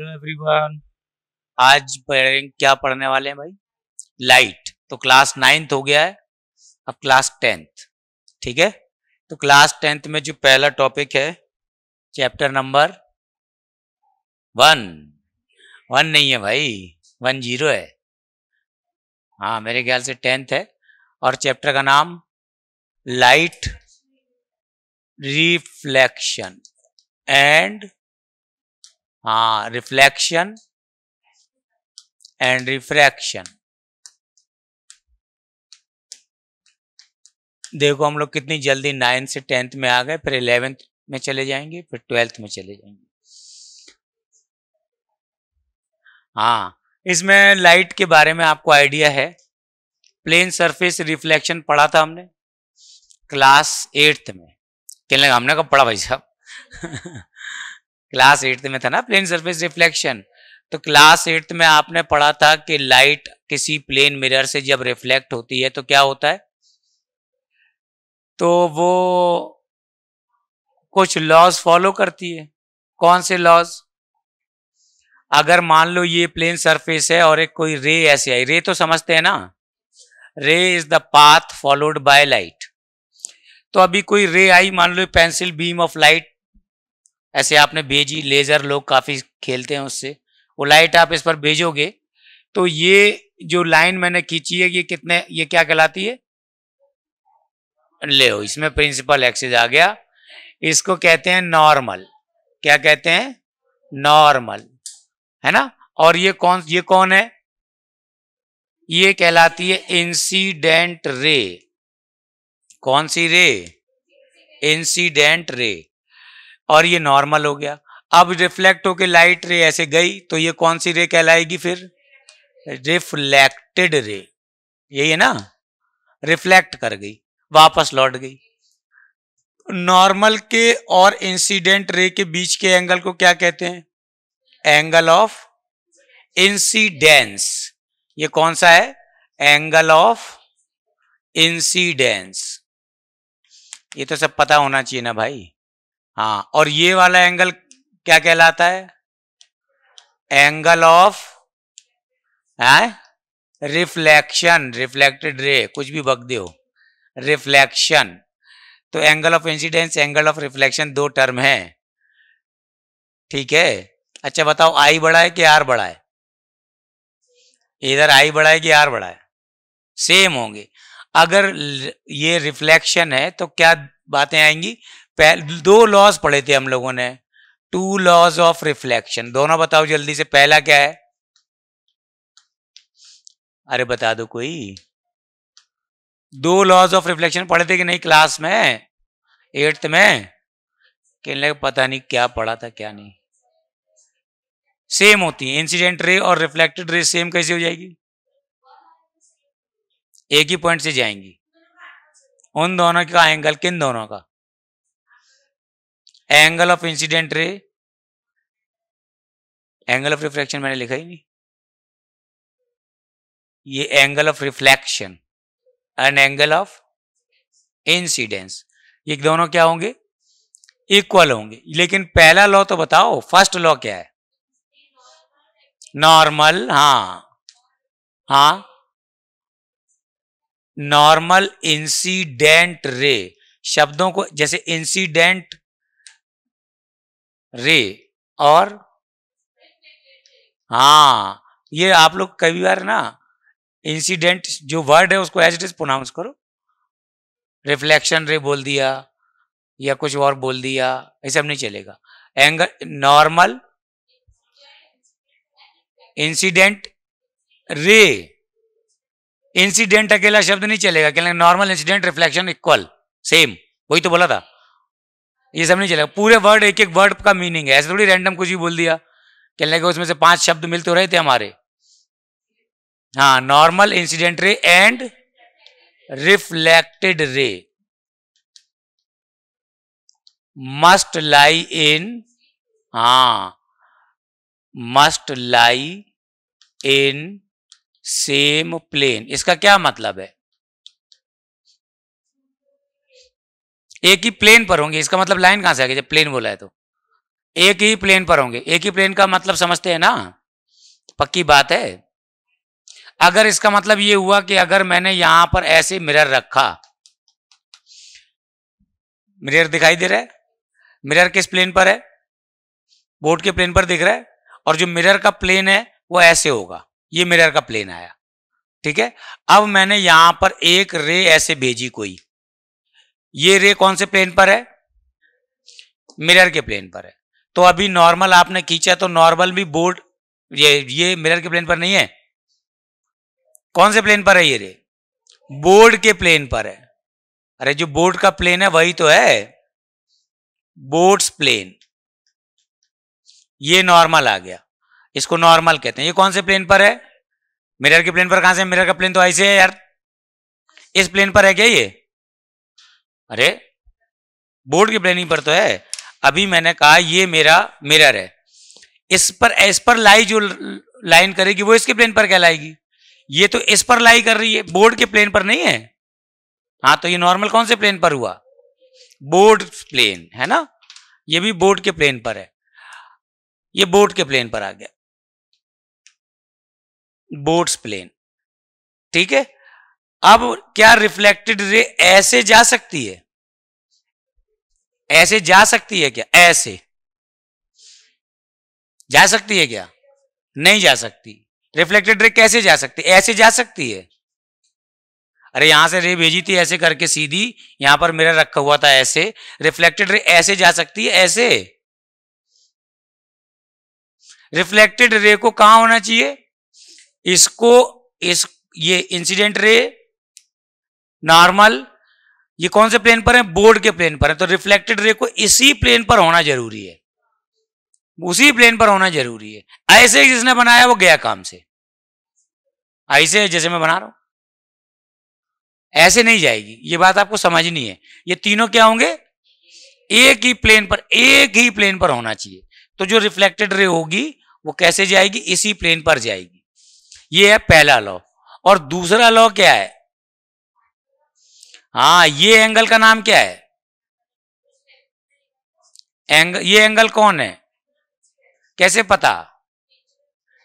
Hello everyone आज पढ़ेंगे क्या पढ़ने वाले हैं भाई लाइट तो क्लास नाइन्थ हो गया है अब क्लास टेंथ ठीक है तो क्लास टेंथ में जो पहला टॉपिक है चैप्टर नंबर वन वन नहीं है भाई वन जीरो है हाँ मेरे ख्याल से टेंथ है और चैप्टर का नाम लाइट रिफ्लेक्शन एंड हाँ रिफ्लेक्शन एंड रिफ्रैक्शन देखो हम लोग कितनी जल्दी नाइन्थ से टेंथ में आ गए फिर इलेवेंथ में चले जाएंगे फिर ट्वेल्थ में चले जाएंगे हाँ इसमें लाइट के बारे में आपको आइडिया है प्लेन सरफेस रिफ्लेक्शन पढ़ा था हमने क्लास एट्थ में कहने लगा हमने कब पढ़ा भाई साहब क्लास एट्थ में था ना प्लेन सरफेस रिफ्लेक्शन तो क्लास एट्थ में आपने पढ़ा था कि लाइट किसी प्लेन मिरर से जब रिफ्लेक्ट होती है तो क्या होता है तो वो कुछ लॉज फॉलो करती है कौन से लॉज अगर मान लो ये प्लेन सरफेस है और एक कोई रे ऐसी आई रे तो समझते हैं ना ray is the path followed by light तो अभी कोई रे आई मान लो पेंसिल बीम ऑफ लाइट ऐसे आपने भेजी लेज़र लोग काफ़ी खेलते हैं उससे वो लाइट आप इस पर भेजोगे तो ये जो लाइन मैंने खींची है ये कितने ये क्या कहलाती है ले हो इसमें प्रिंसिपल एक्सिस आ गया इसको कहते हैं नॉर्मल क्या कहते हैं नॉर्मल है ना और ये कौन ये कौन है ये कहलाती है इंसिडेंट रे कौन सी रे इंसिडेंट रे और ये नॉर्मल हो गया अब रिफ्लेक्ट होके लाइट रे ऐसे गई तो ये कौन सी रे कहलाएगी फिर रिफ्लेक्टेड रे यही है ना रिफ्लेक्ट कर गई वापस लौट गई नॉर्मल के और इंसिडेंट रे के बीच के एंगल को क्या कहते हैं एंगल ऑफ इंसिडेंस ये कौन सा है एंगल ऑफ इंसिडेंस ये तो सब पता होना चाहिए ना भाई हाँ और ये वाला एंगल क्या कहलाता है एंगल ऑफ है रिफ्लेक्शन रिफ्लेक्टेड रे कुछ भी बक हो रिफ्लेक्शन तो angle of incidence angle of reflection दो टर्म है ठीक है अच्छा बताओ आई बड़ा है कि आर बड़ा है इधर आई बड़ा है कि आर बड़ा है सेम होंगे अगर ये रिफ्लेक्शन है तो क्या बातें आएंगी दो लॉज पढ़े थे हम लोगों ने टू लॉज ऑफ रिफ्लेक्शन दोनों बताओ जल्दी से पहला क्या है अरे बता दो कोई दो लॉज ऑफ रिफ्लेक्शन पढ़े थे कि नहीं क्लास में एट्थ में कहने पता नहीं क्या पढ़ा था क्या नहीं सेम होती है इंसिडेंट रे और रिफ्लेक्टेड रे सेम कैसे हो जाएगी एक ही पॉइंट से जाएंगी उन दोनों का एंगल किन दोनों का angle of incident ray angle of reflection मैंने लिखा ही नहीं ये angle of reflection and angle of incidence ये दोनों क्या होंगे इक्वल होंगे लेकिन पहला लॉ तो बताओ फर्स्ट लॉ क्या है नॉर्मल हाँ हाँ नॉर्मल इंसिडेंट रे शब्दों को जैसे इंसिडेंट रे और हाँ ये आप लोग कई बार ना इंसिडेंट जो वर्ड है उसको एज इट इज प्रोनाउंस करो रिफ्लेक्शन रे बोल दिया या कुछ और बोल दिया ये सब नहीं चलेगा angle normal incident ray incident अकेला शब्द नहीं चलेगा क्या normal incident reflection equal same वही तो बोला था ये सब नहीं चलेगा पूरे वर्ड एक एक वर्ड का मीनिंग है ऐसे थोड़ी रैंडम कुछ भी बोल दिया कहने लगे उसमें से पांच शब्द मिल तो रहे थे हमारे हाँ normal incident ray and reflected ray must lie in हा must lie in same plane इसका क्या मतलब है एक ही प्लेन पर होंगे इसका मतलब लाइन कहां से आ गई जब प्लेन बोला है तो एक ही प्लेन पर होंगे एक ही प्लेन का मतलब समझते हैं ना पक्की बात है अगर इसका मतलब ये हुआ कि अगर मैंने यहां पर ऐसे मिरर रखा मिरर दिखाई दे रहा है मिरर किस प्लेन पर है बोर्ड के प्लेन पर दिख रहा है और जो मिरर का प्लेन है वो ऐसे होगा ये मिरर का प्लेन आया ठीक है अब मैंने यहां पर एक रे ऐसे भेजी कोई ये रे कौन से प्लेन पर है मिरर के प्लेन पर है तो अभी नॉर्मल आपने खींचा तो नॉर्मल भी बोर्ड ये ये मिरर के प्लेन पर नहीं है कौन से प्लेन पर है ये रे बोर्ड के प्लेन पर है अरे जो बोर्ड का प्लेन है वही तो है बोर्ड्स प्लेन ये नॉर्मल आ गया इसको नॉर्मल कहते हैं ये कौन से प्लेन पर है मिरर के प्लेन पर कहां से मिरर का प्लेन तो ऐसे है यार इस प्लेन पर है क्या ये अरे बोर्ड की प्लानिंग पर तो है अभी मैंने कहा ये मेरा मिरर है इस पर इस पर लाई जो लाइन करेगी वो इसके प्लेन पर कहलाएगी ये तो इस पर लाई कर रही है बोर्ड के प्लेन पर नहीं है हाँ तो ये नॉर्मल कौन से प्लेन पर हुआ बोर्ड प्लेन है ना ये भी बोर्ड के प्लेन पर है ये बोर्ड के प्लेन पर आ गया बोर्ड्स प्लेन ठीक है अब क्या रिफ्लेक्टेड रे ऐसे जा सकती है ऐसे जा सकती है क्या ऐसे जा सकती है क्या नहीं जा सकती रिफ्लेक्टेड रे कैसे जा सकती है ऐसे जा सकती है अरे यहां से रे भेजी थी ऐसे करके सीधी यहां पर मेरा रखा हुआ था ऐसे रिफ्लेक्टेड रे ऐसे जा सकती है ऐसे रिफ्लेक्टेड रे को कहा होना चाहिए इसको इस ये इंसिडेंट रे नॉर्मल ये कौन से प्लेन पर है बोर्ड के प्लेन पर है तो रिफ्लेक्टेड रे को इसी प्लेन पर होना जरूरी है उसी प्लेन पर होना जरूरी है ऐसे जिसने बनाया वो गया काम से ऐसे जैसे मैं बना रहा हूं ऐसे नहीं जाएगी ये बात आपको समझनी है ये तीनों क्या होंगे एक ही प्लेन पर एक ही प्लेन पर होना चाहिए तो जो रिफ्लेक्टेड रे होगी वो कैसे जाएगी इसी प्लेन पर जाएगी ये है पहला लॉ और दूसरा लॉ क्या है हाँ ये एंगल का नाम क्या है एंगल ये एंगल कौन है कैसे पता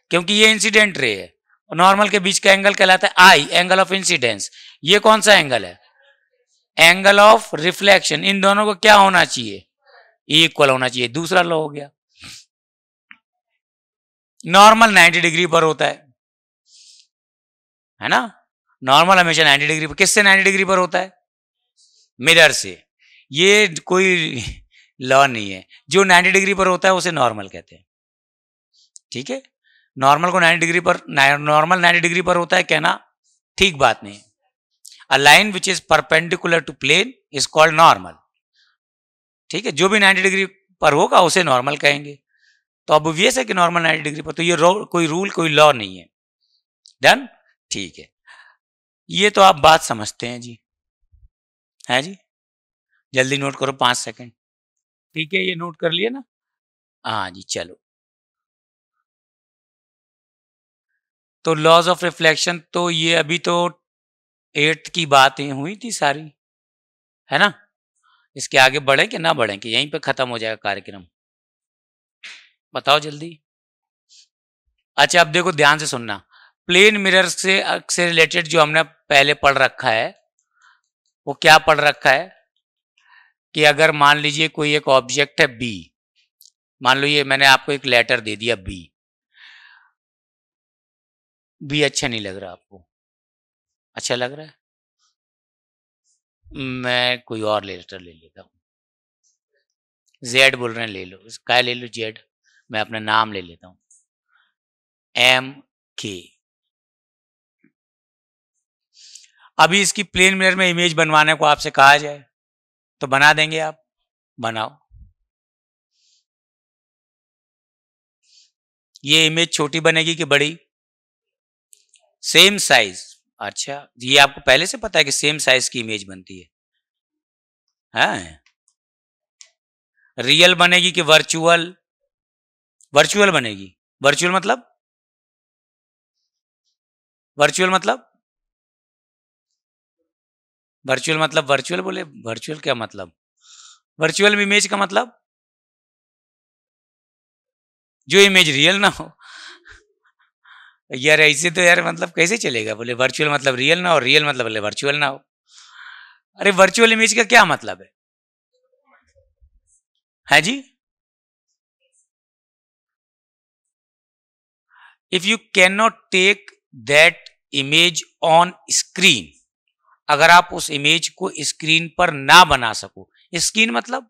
क्योंकि ये इंसिडेंट रे है नॉर्मल के बीच का एंगल कहलाता है आई एंगल ऑफ इंसिडेंस ये कौन सा एंगल है एंगल ऑफ रिफ्लेक्शन इन दोनों को क्या होना चाहिए इक्वल होना चाहिए दूसरा लो हो गया नॉर्मल 90 डिग्री पर होता है है ना नॉर्मल हमेशा 90 डिग्री पर किससे 90 डिग्री पर होता है मिरर से ये कोई लॉ नहीं है जो 90 डिग्री पर होता है उसे नॉर्मल कहते हैं ठीक है नॉर्मल को 90 डिग्री पर नॉर्मल 90 डिग्री पर होता है कहना ठीक बात नहीं a line which is perpendicular to plane is called normal ठीक है जो भी नाइन्टी डिग्री पर होगा उसे नॉर्मल कहेंगे तो अब ऑब्वियस है कि नॉर्मल नाइन्टी डिग्री पर तो ये कोई रूल कोई लॉ नहीं है डन ठीक है ये तो आप बात समझते हैं जी है जी जल्दी नोट करो पांच सेकंड ठीक है ये नोट कर लिए ना हाँ जी चलो तो लॉज ऑफ रिफ्लेक्शन तो ये अभी तो एट्थ की बातें हुई थी सारी है ना इसके आगे बढ़े कि ना बढ़े कि यहीं पे खत्म हो जाएगा कार्यक्रम बताओ जल्दी अच्छा अब देखो ध्यान से सुनना प्लेन मिरर से से रिलेटेड जो हमने पहले पढ़ रखा है वो क्या पढ़ रखा है कि अगर मान लीजिए कोई एक ऑब्जेक्ट है बी मान लो ये मैंने आपको एक लेटर दे दिया बी बी अच्छा नहीं लग रहा आपको अच्छा लग रहा है मैं कोई और लेटर ले लेता हूँ जेड बोल रहे हैं ले लो क्या ले लो जेड मैं अपना नाम ले लेता हूँ एम के अभी इसकी प्लेन मिरर में इमेज बनवाने को आपसे कहा जाए तो बना देंगे आप बनाओ ये इमेज छोटी बनेगी कि बड़ी सेम साइज अच्छा ये आपको पहले से पता है कि सेम साइज की इमेज बनती है हाँ? रियल बनेगी कि वर्चुअल वर्चुअल बनेगी वर्चुअल मतलब वर्चुअल मतलब वर्चुअल मतलब वर्चुअल बोले वर्चुअल क्या मतलब वर्चुअल इमेज का मतलब जो इमेज रियल ना हो यार ऐसे तो यार मतलब कैसे चलेगा बोले वर्चुअल मतलब रियल ना हो रियल मतलब बोले वर्चुअल ना हो अरे वर्चुअल इमेज का क्या मतलब है है हाँ जी if you can not take that image on screen अगर आप उस इमेज को स्क्रीन पर ना बना सको स्क्रीन मतलब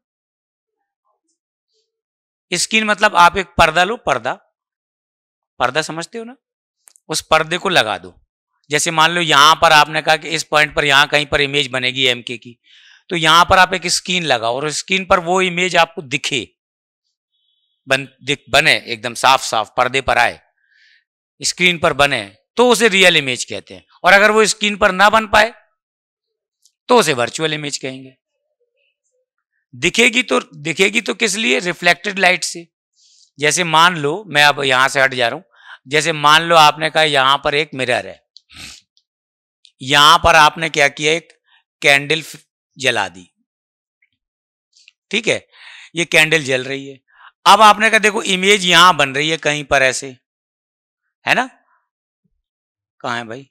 स्क्रीन मतलब आप एक पर्दा लो पर्दा पर्दा समझते हो ना उस पर्दे को लगा दो जैसे मान लो यहां पर आपने कहा कि इस पॉइंट पर यहां कहीं पर इमेज बनेगी एमके की तो यहां पर आप एक स्क्रीन लगाओ और स्क्रीन पर वो इमेज आपको दिखे बन दिख बने एकदम साफ साफ पर्दे पर आए स्क्रीन पर बने तो उसे रियल इमेज कहते हैं और अगर वो स्क्रीन पर ना बन पाए तो उसे वर्चुअल इमेज कहेंगे दिखेगी तो दिखेगी तो किस लिए रिफ्लेक्टेड लाइट से जैसे मान लो मैं अब यहां से हट जा रहा हूं जैसे मान लो आपने कहा यहां पर एक मिरर है यहां पर आपने क्या किया एक कैंडल जला दी ठीक है ये कैंडल जल रही है अब आपने कहा देखो इमेज यहां बन रही है कहीं पर ऐसे है ना कहा है भाई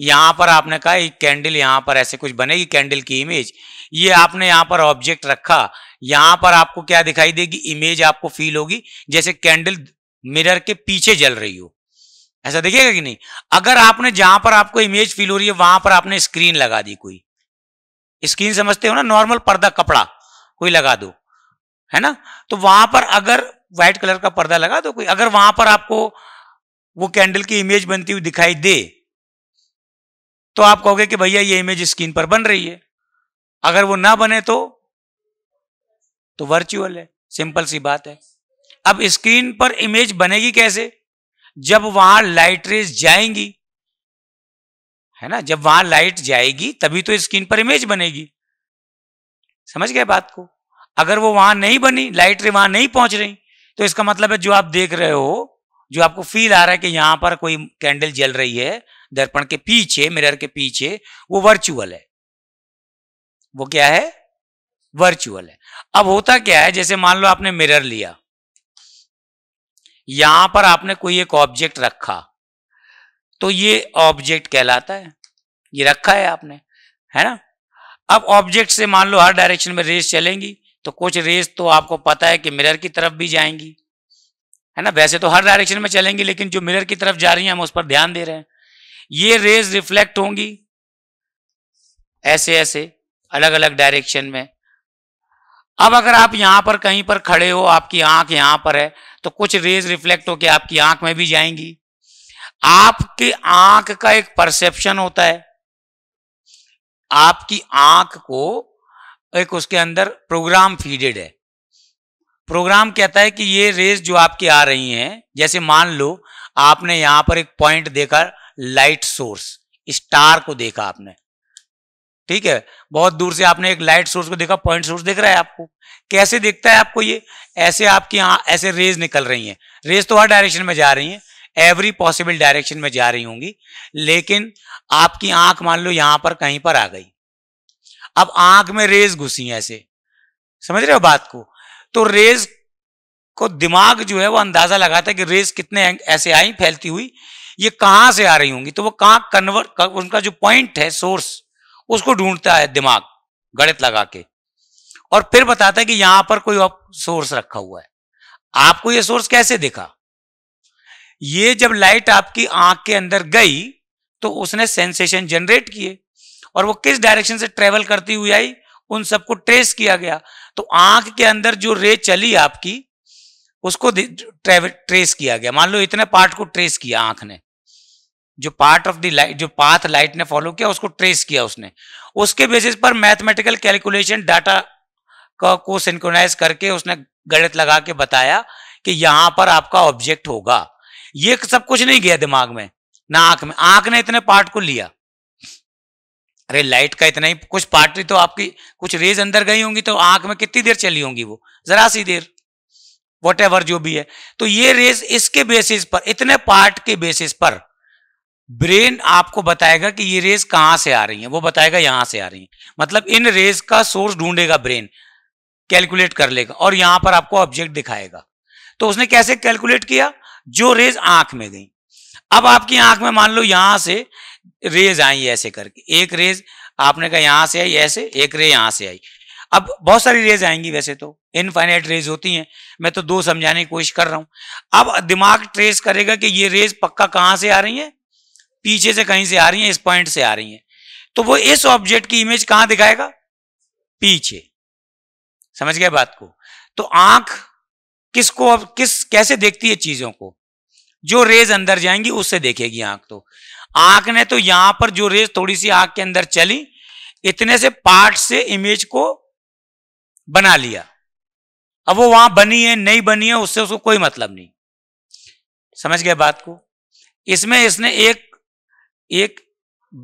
यहां पर आपने कहा एक कैंडल यहां पर ऐसे कुछ बनेगी कैंडल की इमेज ये आपने यहां पर ऑब्जेक्ट रखा यहां पर आपको क्या दिखाई देगी इमेज आपको फील होगी जैसे कैंडल मिरर के पीछे जल रही हो ऐसा देखिएगा कि नहीं अगर आपने जहां पर आपको इमेज फील हो रही है वहां पर आपने स्क्रीन लगा दी कोई स्क्रीन समझते हो ना नॉर्मल पर्दा कपड़ा कोई लगा दो है ना तो वहां पर अगर व्हाइट कलर का पर्दा लगा दो कोई अगर वहां पर आपको वो कैंडल की इमेज बनती हुई दिखाई दे तो आप कहोगे कि भैया ये इमेज स्क्रीन पर बन रही है अगर वो ना बने तो तो वर्चुअल है सिंपल सी बात है अब स्क्रीन पर इमेज बनेगी कैसे जब वहां लाइट रेज जाएंगी है ना जब वहां लाइट जाएगी तभी तो स्क्रीन पर इमेज बनेगी समझ गए बात को अगर वो वहां नहीं बनी लाइट रे वहां नहीं पहुंच रही तो इसका मतलब है जो आप देख रहे हो जो आपको फील आ रहा है कि यहां पर कोई कैंडल जल रही है दर्पण के पीछे मिरर के पीछे वो वर्चुअल है वो क्या है वर्चुअल है अब होता क्या है जैसे मान लो आपने मिरर लिया यहां पर आपने कोई एक ऑब्जेक्ट रखा तो ये ऑब्जेक्ट कहलाता है ये रखा है आपने है ना अब ऑब्जेक्ट से मान लो हर डायरेक्शन में रेस चलेंगी तो कुछ रेस तो आपको पता है कि मिरर की तरफ भी जाएंगी है ना वैसे तो हर डायरेक्शन में चलेंगी लेकिन जो मिरर की तरफ जा रही हैं हम उस पर ध्यान दे रहे हैं ये रेज रिफ्लेक्ट होंगी ऐसे ऐसे अलग अलग डायरेक्शन में अब अगर आप यहां पर कहीं पर खड़े हो आपकी आंख यहां पर है तो कुछ रेज रिफ्लेक्ट होकर आपकी आंख में भी जाएंगी आपकी आंख का एक परसेप्शन होता है आपकी आंख को एक उसके अंदर प्रोग्राम फीडेड है प्रोग्राम कहता है कि ये रेज जो आपकी आ रही हैं जैसे मान लो आपने यहां पर एक पॉइंट देखा लाइट सोर्स स्टार को देखा आपने ठीक है बहुत दूर से आपने एक लाइट सोर्स को देखा पॉइंट सोर्स देख रहा है आपको कैसे देखता है आपको ये ऐसे आपकी ऐसे रेज निकल रही हैं रेज तो हर डायरेक्शन में जा रही हैं एवरी पॉसिबल डायरेक्शन में जा रही होंगी लेकिन आपकी आंख मान लो यहां पर कहीं पर आ गई अब आंख में रेज घुसी ऐसे समझ रहे हो बात को तो रेज को दिमाग जो है वो अंदाजा लगाता है कि रेस कितने ऐसे आई फैलती हुई ये कहां से आ रही होंगी तो वो कहां कन्वर्ट उनका जो पॉइंट है सोर्स उसको ढूंढता है दिमाग गणित लगा के और फिर बताता है कि यहां पर कोई सोर्स रखा हुआ है आपको ये सोर्स कैसे देखा ये जब लाइट आपकी आंख के अंदर गई तो उसने सेंसेशन जनरेट किए और वो किस डायरेक्शन से ट्रेवल करती हुई आई उन सबको ट्रेस किया गया तो आंख के अंदर जो रे चली आपकी उसको ट्रेस किया गया मान लो इतने पार्ट को ट्रेस किया आंख ने जो पार्ट ऑफ दी लाइट जो पाथ लाइट ने फॉलो किया उसको ट्रेस किया उसने उसके बेसिस पर मैथमेटिकल कैलकुलेशन डाटा का को सिंक्रोनाइज करके उसने गणित लगा के बताया कि यहां पर आपका ऑब्जेक्ट होगा ये सब कुछ नहीं गया दिमाग में ना आंख में आंख ने इतने पार्ट को लिया अरे लाइट का इतना ही कुछ पार्ट तो आपकी कुछ रेज अंदर गई होंगी तो आंख में कितनी देर चली होंगी वो जरा सी देर वट जो भी है तो ये रेस इसके बेसिस पर इतने पार्ट के बेसिस पर ब्रेन आपको बताएगा कि ये रेस कहां से आ रही है वो बताएगा यहां से आ रही है मतलब इन रेस का सोर्स ढूंढेगा ब्रेन कैलकुलेट कर लेगा और यहां पर आपको ऑब्जेक्ट दिखाएगा तो उसने कैसे कैलकुलेट किया जो रेज आंख में गई अब आपकी आंख में मान लो यहां से रेज आई ऐसे करके एक रेज आपने कहा यहां से आई ऐसे एक रे यहां से आई अब बहुत सारी रेज आएंगी वैसे तो इनफाइनाइट रेज होती हैं मैं तो दो समझाने की कोशिश कर रहा हूं अब दिमाग ट्रेस करेगा कि ये रेज पक्का कहां से आ रही है पीछे से कहीं से आ रही है इस पॉइंट से आ रही है तो वो इस ऑब्जेक्ट की इमेज कहां दिखाएगा पीछे समझ गया बात को तो आंख किसको अब किस कैसे देखती है चीजों को जो रेज अंदर जाएंगी उससे देखेगी आंख तो आंख ने तो यहां पर जो रेज थोड़ी सी आंख के अंदर चली इतने से पार्ट से इमेज को बना लिया अब वो वहां बनी है नहीं बनी है उससे उसको कोई मतलब नहीं समझ गया बात को इसमें इसने एक एक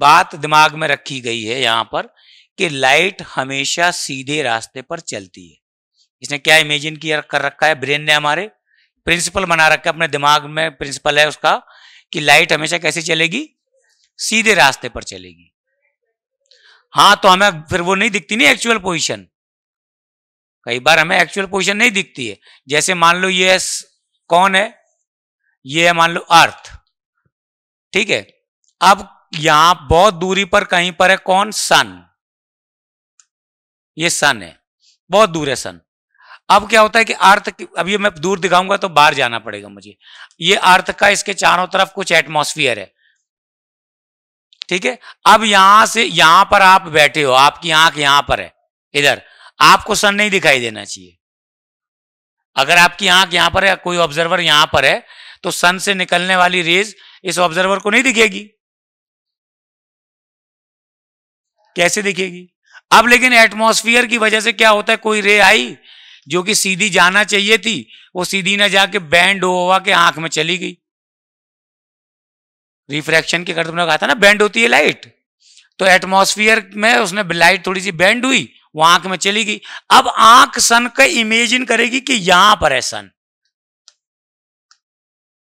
बात दिमाग में रखी गई है यहां पर कि लाइट हमेशा सीधे रास्ते पर चलती है इसने क्या इमेजिन किया कर रखा है ब्रेन ने हमारे प्रिंसिपल बना रखा है अपने दिमाग में प्रिंसिपल है उसका कि लाइट हमेशा कैसे चलेगी सीधे रास्ते पर चलेगी हाँ तो हमें फिर वो नहीं दिखती नहीं एक्चुअल पोजिशन कई बार हमें एक्चुअल पोजिशन नहीं दिखती है जैसे मान लो ये कौन है ये है मान लो अर्थ ठीक है अब यहां बहुत दूरी पर कहीं पर है कौन सन ये सन है बहुत दूर है सन अब क्या होता है कि अर्थ अब ये मैं दूर दिखाऊंगा तो बाहर जाना पड़ेगा मुझे ये अर्थ का इसके चारों तरफ कुछ एटमोस्फियर है ठीक है अब यहां से यहां पर आप बैठे हो आपकी आंख यहां पर है इधर आपको सन नहीं दिखाई देना चाहिए अगर आपकी आंख यहां पर है कोई ऑब्जर्वर यहां पर है तो सन से निकलने वाली रेज इस ऑब्जर्वर को नहीं दिखेगी कैसे दिखेगी अब लेकिन एटमोस्फियर की वजह से क्या होता है कोई रे आई जो कि सीधी जाना चाहिए थी वो सीधी ना जाके बैंड हुआ के आंख में चली गई रिफ्रैक्शन के कर तुमने कहा था ना बैंड होती है लाइट तो एटमोस्फियर में उसने लाइट थोड़ी सी बैंड हुई वो आंख में चली गई अब आंख सन का इमेजिन करेगी कि यहां पर है सन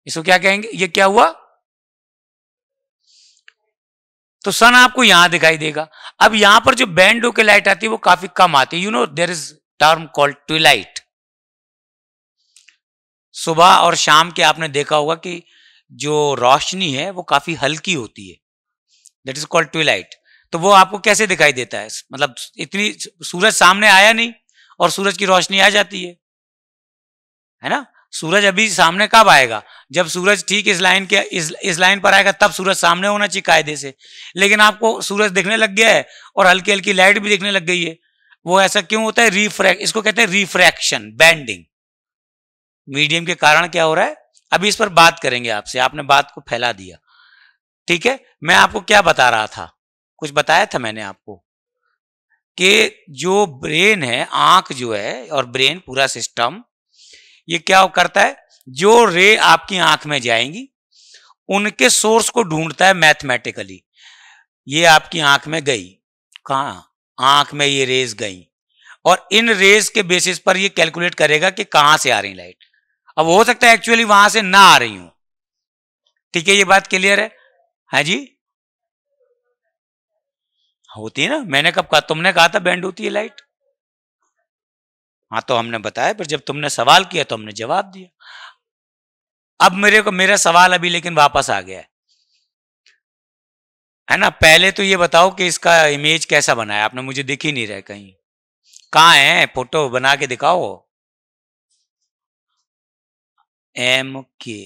इसको क्या कहेंगे ये क्या हुआ तो सन आपको यहां दिखाई देगा अब यहां पर जो बैंड होकर लाइट आती है वो काफी कम आती है you know there is term called twilight सुबह और शाम के आपने देखा होगा कि जो रोशनी है वो काफी हल्की होती है दैट इज कॉल्ड ट्विलाइट तो वो आपको कैसे दिखाई देता है मतलब इतनी सूरज सामने आया नहीं और सूरज की रोशनी आ जाती है है ना सूरज अभी सामने कब आएगा जब सूरज ठीक इस लाइन के इस इस लाइन पर आएगा तब सूरज सामने होना चाहिए कायदे से लेकिन आपको सूरज दिखने लग गया है और हल्की हल्की लाइट भी दिखने लग गई है वो ऐसा क्यों होता है रिफ्रैक्ट इसको कहते हैं रिफ्रैक्शन बैंडिंग मीडियम के कारण क्या हो रहा है अभी इस पर बात करेंगे आपसे आपने बात को फैला दिया ठीक है मैं आपको क्या बता रहा था कुछ बताया था मैंने आपको कि जो ब्रेन है आंख जो है और ब्रेन पूरा सिस्टम ये क्या करता है जो रे आपकी आंख में जाएंगी उनके सोर्स को ढूंढता है मैथमेटिकली ये आपकी आंख में गई कहा आंख में ये रेज गई और इन रेज के बेसिस पर ये कैलकुलेट करेगा कि कहां से आ रही लाइट अब हो सकता है एक्चुअली वहां से ना आ रही हूं ठीक है ये बात क्लियर है हाँ जी होती है ना मैंने कब कहा तुमने कहा था बैंड होती है लाइट हाँ तो हमने बताया पर जब तुमने सवाल किया तो हमने जवाब दिया अब मेरे को मेरा सवाल अभी लेकिन वापस आ गया है है ना पहले तो ये बताओ कि इसका इमेज कैसा बनाया आपने मुझे दिख ही नहीं रहा कहीं कहा है फोटो बना के दिखाओ एम के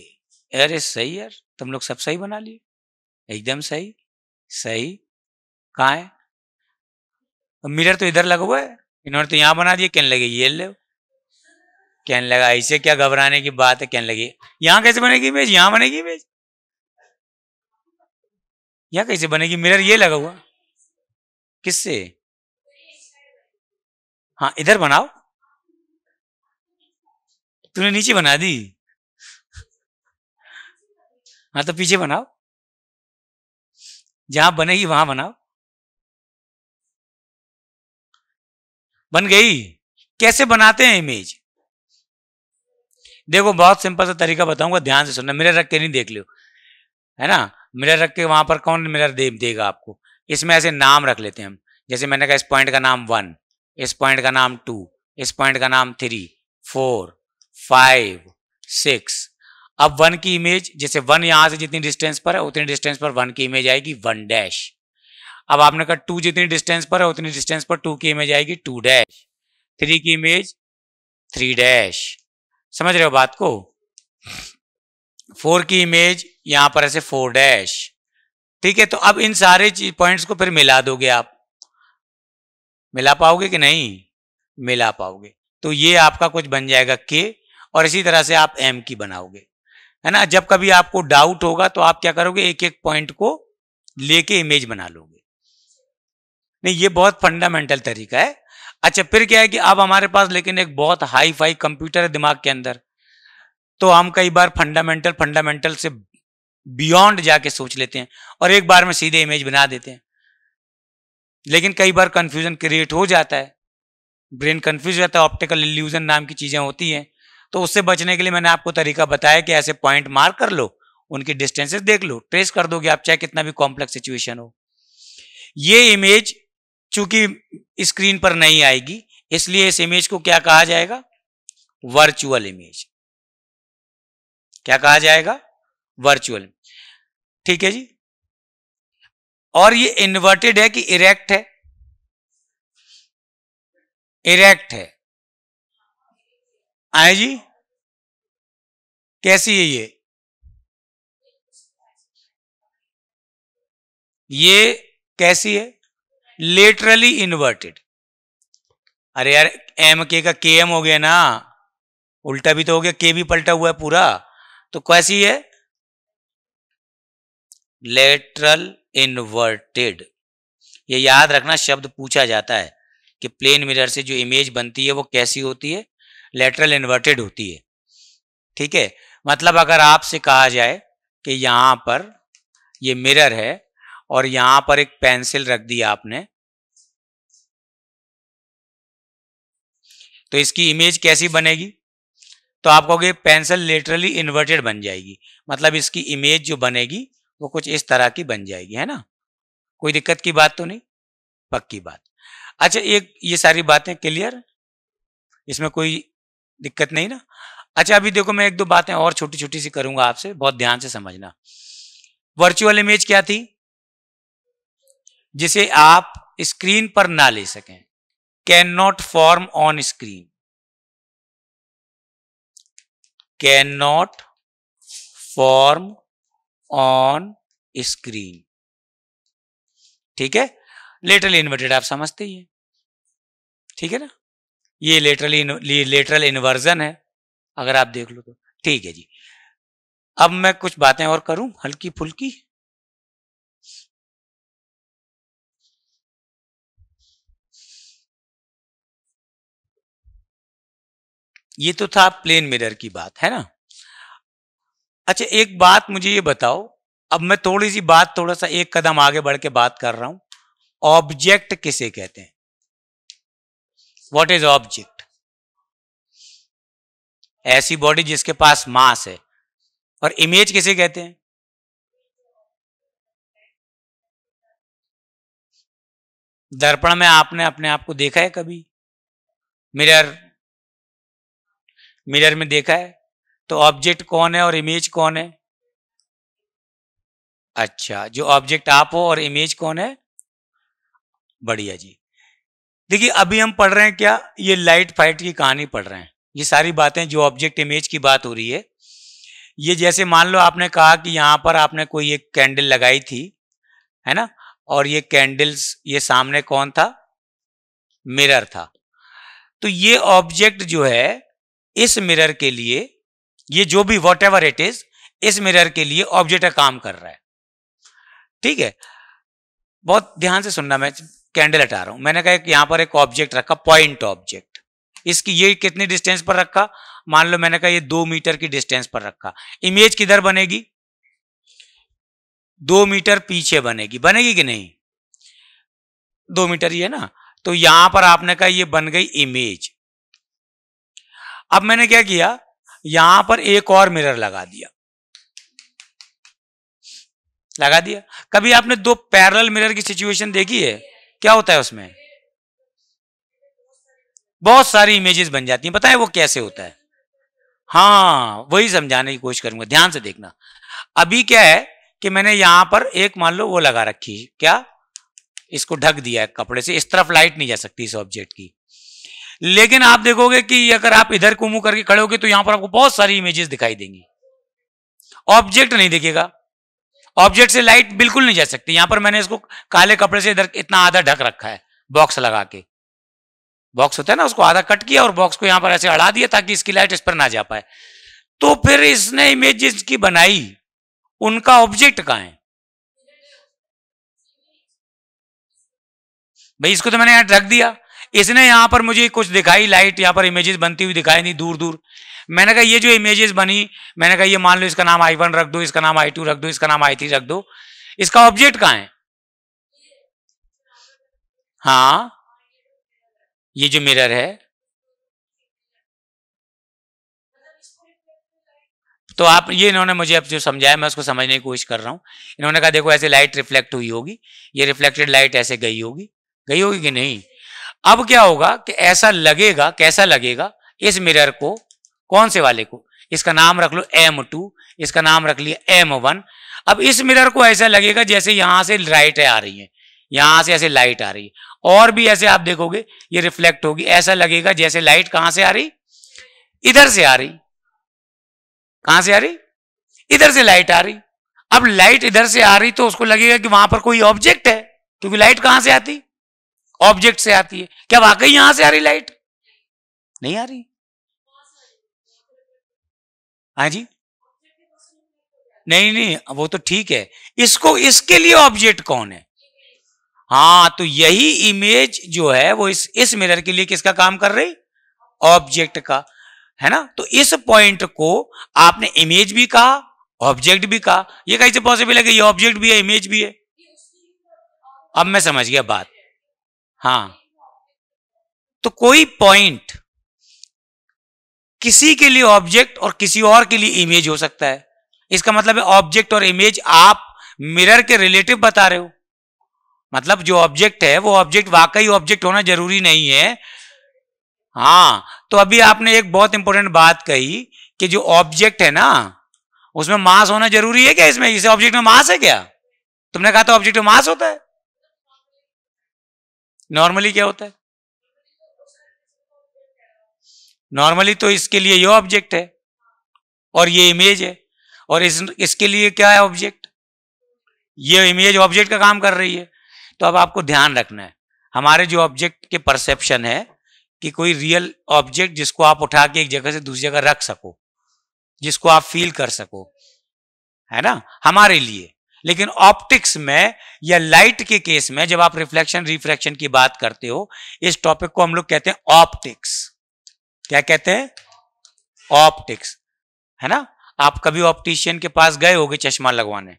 अरे सही यार तुम लोग सब सही बना लिए एकदम सही सही कहा है तो मिरर तो इधर लगा हुआ है इन्होंने तो यहां बना दिया कहने लगे ये ले कहने लगा ऐसे क्या घबराने की बात है कहने लगी यहां कैसे बनेगी इमेज यहां बनेगी इमेज यहां कैसे बनेगी मिरर ये लगा हुआ किससे हाँ इधर बनाओ तूने नीचे बना दी हाँ तो पीछे बनाओ जहां बनेगी वहां बनाओ बन गई कैसे बनाते हैं इमेज देखो बहुत सिंपल सा तरीका बताऊंगा ध्यान से सुनना मिरर रख के नहीं देख लो है ना मिरर रख के वहां पर कौन मिरर दे देगा आपको इसमें ऐसे नाम रख लेते हैं हम जैसे मैंने कहा इस पॉइंट का नाम वन इस पॉइंट का नाम टू इस पॉइंट का नाम थ्री फोर फाइव सिक्स अब वन की इमेज जैसे वन यहां से जितनी डिस्टेंस पर है उतनी डिस्टेंस पर वन की इमेज आएगी वन डैश अब आपने कहा टू जितनी डिस्टेंस पर है उतनी डिस्टेंस पर टू की इमेज आएगी टू डैश थ्री की इमेज थ्री डैश समझ रहे हो बात को फोर की इमेज यहां पर ऐसे फोर डैश ठीक है तो अब इन सारे पॉइंट्स को फिर मिला दोगे आप मिला पाओगे कि नहीं मिला पाओगे तो ये आपका कुछ बन जाएगा के और इसी तरह से आप एम की बनाओगे है ना जब कभी आपको डाउट होगा तो आप क्या करोगे एक एक पॉइंट को लेके इमेज बना लोगे नहीं ये बहुत फंडामेंटल तरीका है अच्छा फिर क्या है कि अब हमारे पास लेकिन एक बहुत हाई फाई कंप्यूटर है दिमाग के अंदर तो हम कई बार फंडामेंटल फंडामेंटल से बियॉन्ड जाके सोच लेते हैं और एक बार में सीधे इमेज बना देते हैं लेकिन कई बार कंफ्यूजन क्रिएट हो जाता है ब्रेन कंफ्यूज रहता है ऑप्टिकल इल्यूजन नाम की चीज़ें होती हैं तो उससे बचने के लिए मैंने आपको तरीका बताया कि ऐसे पॉइंट मार्क कर लो उनकी डिस्टेंसेस देख लो ट्रेस कर दोगे आप चाहे कितना भी कॉम्प्लेक्स सिचुएशन हो ये इमेज चूंकि स्क्रीन पर नहीं आएगी इसलिए इस इमेज को क्या कहा जाएगा वर्चुअल इमेज क्या कहा जाएगा वर्चुअल ठीक है जी और ये इन्वर्टेड है कि इरेक्ट है इरेक्ट है आए जी कैसी है ये ये कैसी है लेटरली इन्वर्टेड अरे यार एम के का के एम हो गया ना उल्टा भी तो हो गया के भी पलटा हुआ है पूरा तो कैसी है लेटरल इन्वर्टेड ये याद रखना शब्द पूछा जाता है कि प्लेन मिरर से जो इमेज बनती है वो कैसी होती है लेटरल इन्वर्टेड होती है ठीक है मतलब अगर आपसे कहा जाए कि यहां पर ये मिरर है और यहां पर एक पेंसिल रख दी आपने तो इसकी इमेज कैसी बनेगी तो आप कहोगे पेंसिल लेटरली इन्वर्टेड बन जाएगी मतलब इसकी इमेज जो बनेगी वो कुछ इस तरह की बन जाएगी है ना कोई दिक्कत की बात तो नहीं पक्की बात अच्छा एक ये सारी बातें क्लियर इसमें कोई दिक्कत नहीं ना अच्छा अभी देखो मैं एक दो बातें और छोटी छोटी सी करूंगा आपसे बहुत ध्यान से समझना वर्चुअल इमेज क्या थी जिसे आप स्क्रीन पर ना ले सकें can not form on screen can not form on screen ठीक है लेटरली इन्वर्टेड आप समझते ही ठीक है ना ये लेटरली लेटरल इन्वर्जन है अगर आप देख लो तो ठीक है जी अब मैं कुछ बातें और करूं हल्की फुल्की ये तो था प्लेन मिरर की बात है ना अच्छा एक बात मुझे ये बताओ अब मैं थोड़ी सी बात थोड़ा सा एक कदम आगे बढ़ के बात कर रहा हूं ऑब्जेक्ट किसे कहते हैं वॉट इज ऑब्जेक्ट ऐसी बॉडी जिसके पास मास है और इमेज किसे कहते हैं दर्पण में आपने अपने आप को देखा है कभी मिरर मिरर में देखा है तो ऑब्जेक्ट कौन है और इमेज कौन है अच्छा जो ऑब्जेक्ट आप हो और इमेज कौन है बढ़िया जी देखिए अभी हम पढ़ रहे हैं क्या ये लाइट फाइट की कहानी पढ़ रहे हैं ये सारी बातें जो ऑब्जेक्ट इमेज की बात हो रही है ये जैसे मान लो आपने कहा कि यहां पर आपने कोई एक कैंडल लगाई थी है ना और ये कैंडल्स ये सामने कौन था मिरर था तो ये ऑब्जेक्ट जो है इस मिरर के लिए ये जो भी वॉट एवर इट इज इस मिरर के लिए ऑब्जेक्टर काम कर रहा है ठीक है बहुत ध्यान से सुनना मैं कैंडल हटा रहा हूं मैंने कहा यहां पर एक ऑब्जेक्ट रखा पॉइंट ऑब्जेक्ट इसकी ये कितनी डिस्टेंस पर रखा मान लो मैंने कहा ये दो मीटर की डिस्टेंस पर रखा इमेज किधर बनेगी दो मीटर पीछे बनेगी बनेगी कि नहीं दो मीटर ही है ना तो यहां पर आपने कहा ये बन गई इमेज अब मैंने क्या किया यहां पर एक और मिरर लगा दिया लगा दिया कभी आपने दो पैरल मिरर की सिचुएशन देखी है क्या होता है उसमें बहुत सारी इमेजेस बन जाती हैं पता है वो कैसे होता है हाँ वही समझाने की कोशिश करूंगा ध्यान से देखना अभी क्या है कि मैंने यहां पर एक मान लो वो लगा रखी क्या इसको ढक दिया है कपड़े से इस तरफ लाइट नहीं जा सकती इस ऑब्जेक्ट की लेकिन आप देखोगे कि अगर आप इधर को मुंह करके खड़े होगे तो यहां पर आपको बहुत सारी इमेजेस दिखाई देंगी ऑब्जेक्ट नहीं दिखेगा ऑब्जेक्ट से लाइट बिल्कुल नहीं जा सकती यहां पर मैंने इसको काले कपड़े से इधर इतना आधा ढक रखा है बॉक्स लगा के बॉक्स होता है ना उसको आधा कट किया और बॉक्स को यहां पर ऐसे अड़ा दिया ताकि इसकी लाइट इस पर ना जा पाए तो फिर इसने इमेज की बनाई उनका ऑब्जेक्ट कहा है भाई इसको तो मैंने यहां ढक दिया इसने यहां पर मुझे कुछ दिखाई लाइट यहां पर इमेजेस बनती हुई दिखाई नहीं दूर दूर मैंने कहा ये जो इमेजेस बनी मैंने कहा ये मान लो इसका नाम आई वन रख दो इसका नाम आई टू रख दो इसका नाम आई थ्री रख दो इसका ऑब्जेक्ट कहां है हा ये जो मिरर है तो आप ये इन्होंने मुझे अब जो समझाया मैं उसको समझने की कोशिश कर रहा हूं इन्होंने कहा देखो ऐसे लाइट रिफ्लेक्ट हुई होगी ये रिफ्लेक्टेड लाइट ऐसे गई होगी गई होगी कि नहीं अब क्या होगा कि ऐसा लगेगा कैसा लगेगा इस मिरर को कौन से वाले को इसका नाम रख लो एम टू इसका नाम रख लिया एम वन अब इस मिरर को ऐसा लगेगा जैसे यहां से लाइट आ रही है यहां से ऐसे लाइट आ रही है और भी ऐसे आप देखोगे ये रिफ्लेक्ट होगी ऐसा लगेगा जैसे लाइट कहां से आ रही इधर से आ रही कहां से आ रही इधर से लाइट आ रही अब लाइट इधर से आ रही तो उसको लगेगा कि वहां पर कोई ऑब्जेक्ट है क्योंकि लाइट कहां से आती ऑब्जेक्ट से आती है क्या वाकई यहां से आ रही लाइट नहीं आ रही हाँ जी नहीं नहीं वो तो ठीक है इसको इसके लिए ऑब्जेक्ट कौन है हाँ तो यही इमेज जो है वो इस इस मिरर के लिए किसका काम कर रही ऑब्जेक्ट का है ना तो इस पॉइंट को आपने इमेज भी कहा ऑब्जेक्ट भी कहा यह कैसे पॉसिबल है कि ये ऑब्जेक्ट भी है इमेज भी है अब मैं समझ गया बात हाँ तो कोई पॉइंट किसी के लिए ऑब्जेक्ट और किसी और के लिए इमेज हो सकता है इसका मतलब है ऑब्जेक्ट और इमेज आप मिरर के रिलेटिव बता रहे हो मतलब जो ऑब्जेक्ट है वो ऑब्जेक्ट वाकई ऑब्जेक्ट होना जरूरी नहीं है हाँ तो अभी आपने एक बहुत इंपॉर्टेंट बात कही कि जो ऑब्जेक्ट है ना उसमें मास होना जरूरी है क्या इसमें इसे ऑब्जेक्ट में मास है क्या तुमने कहा था तो ऑब्जेक्ट में मास होता है नॉर्मली क्या होता है नॉर्मली तो इसके लिए ये ऑब्जेक्ट है और ये इमेज है और इस इसके लिए क्या है ऑब्जेक्ट ये इमेज ऑब्जेक्ट का काम कर रही है तो अब आपको ध्यान रखना है हमारे जो ऑब्जेक्ट के परसेप्शन है कि कोई रियल ऑब्जेक्ट जिसको आप उठा के एक जगह से दूसरी जगह रख सको जिसको आप फील कर सको है ना हमारे लिए लेकिन ऑप्टिक्स में या लाइट के केस में जब आप रिफ्लेक्शन रिफ्रैक्शन की बात करते हो इस टॉपिक को हम लोग कहते हैं ऑप्टिक्स क्या कहते हैं ऑप्टिक्स है ना आप कभी ऑप्टिशियन के पास गए होगे चश्मा लगवाने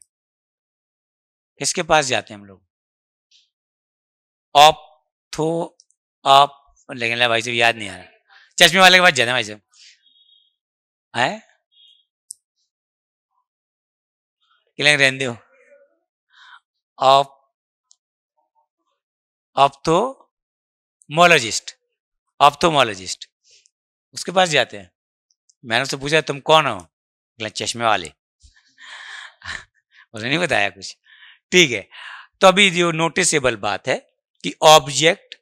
किसके पास जाते हैं हम लोग ऑप्थो ऑप लेकिन भाई साहब याद नहीं आ रहा चश्मे वाले के पास जाते हैं भाई साहब है रहने दो of ऑप्थोमोलॉजिस्ट ऑप्थोमोलॉजिस्ट उसके पास जाते हैं मैंने उससे पूछा तुम कौन हो बोले चश्मे वाले उसने नहीं बताया कुछ ठीक है तो अभी जो नोटिसेबल बात है कि object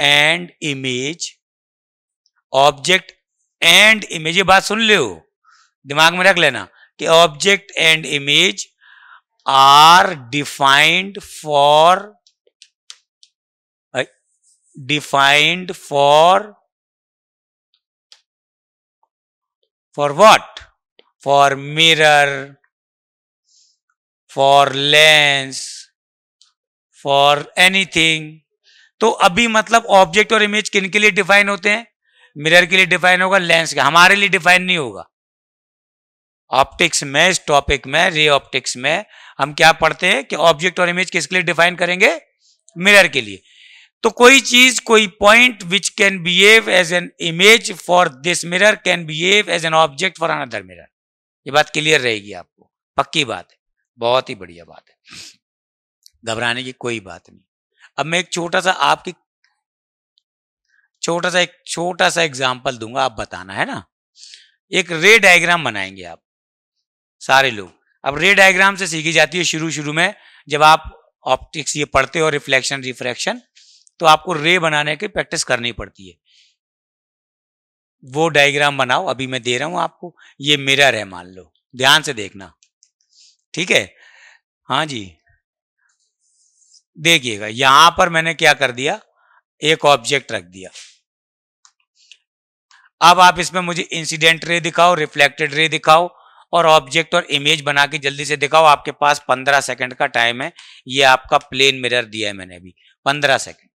and image object and image ये बात सुन ले हो दिमाग में रख लेना कि object and image are defined for uh, defined for for what for mirror for lens for anything तो अभी मतलब ऑब्जेक्ट और इमेज किन के लिए डिफाइन होते हैं मिरर के लिए डिफाइन होगा लेंस के हमारे लिए डिफाइन नहीं होगा ऑप्टिक्स में इस टॉपिक में रे ऑप्टिक्स में हम क्या पढ़ते हैं कि ऑब्जेक्ट और इमेज किसके लिए डिफाइन करेंगे मिरर के लिए तो कोई चीज कोई point which can behave as an image for this mirror can behave as an object for another mirror ये बात क्लियर रहेगी आपको पक्की बात है बहुत ही बढ़िया बात है घबराने की कोई बात नहीं अब मैं एक छोटा सा आपकी छोटा सा एक छोटा सा एग्जाम्पल दूंगा आप बताना है ना एक रे डायग्राम बनाएंगे आप सारे लोग अब रे डायग्राम से सीखी जाती है शुरू शुरू में जब आप ऑप्टिक्स ये पढ़ते हो रिफ्लेक्शन रिफ्रैक्शन तो आपको रे बनाने की प्रैक्टिस करनी पड़ती है वो डायग्राम बनाओ अभी मैं दे रहा हूं आपको ये मिरर है मान लो ध्यान से देखना ठीक है हाँ जी देखिएगा यहां पर मैंने क्या कर दिया एक ऑब्जेक्ट रख दिया अब आप इसमें मुझे इंसिडेंट रे दिखाओ रिफ्लेक्टेड रे दिखाओ और ऑब्जेक्ट और इमेज बना के जल्दी से दिखाओ आपके पास पंद्रह सेकंड का टाइम है ये आपका प्लेन मिरर दिया है मैंने अभी पंद्रह सेकंड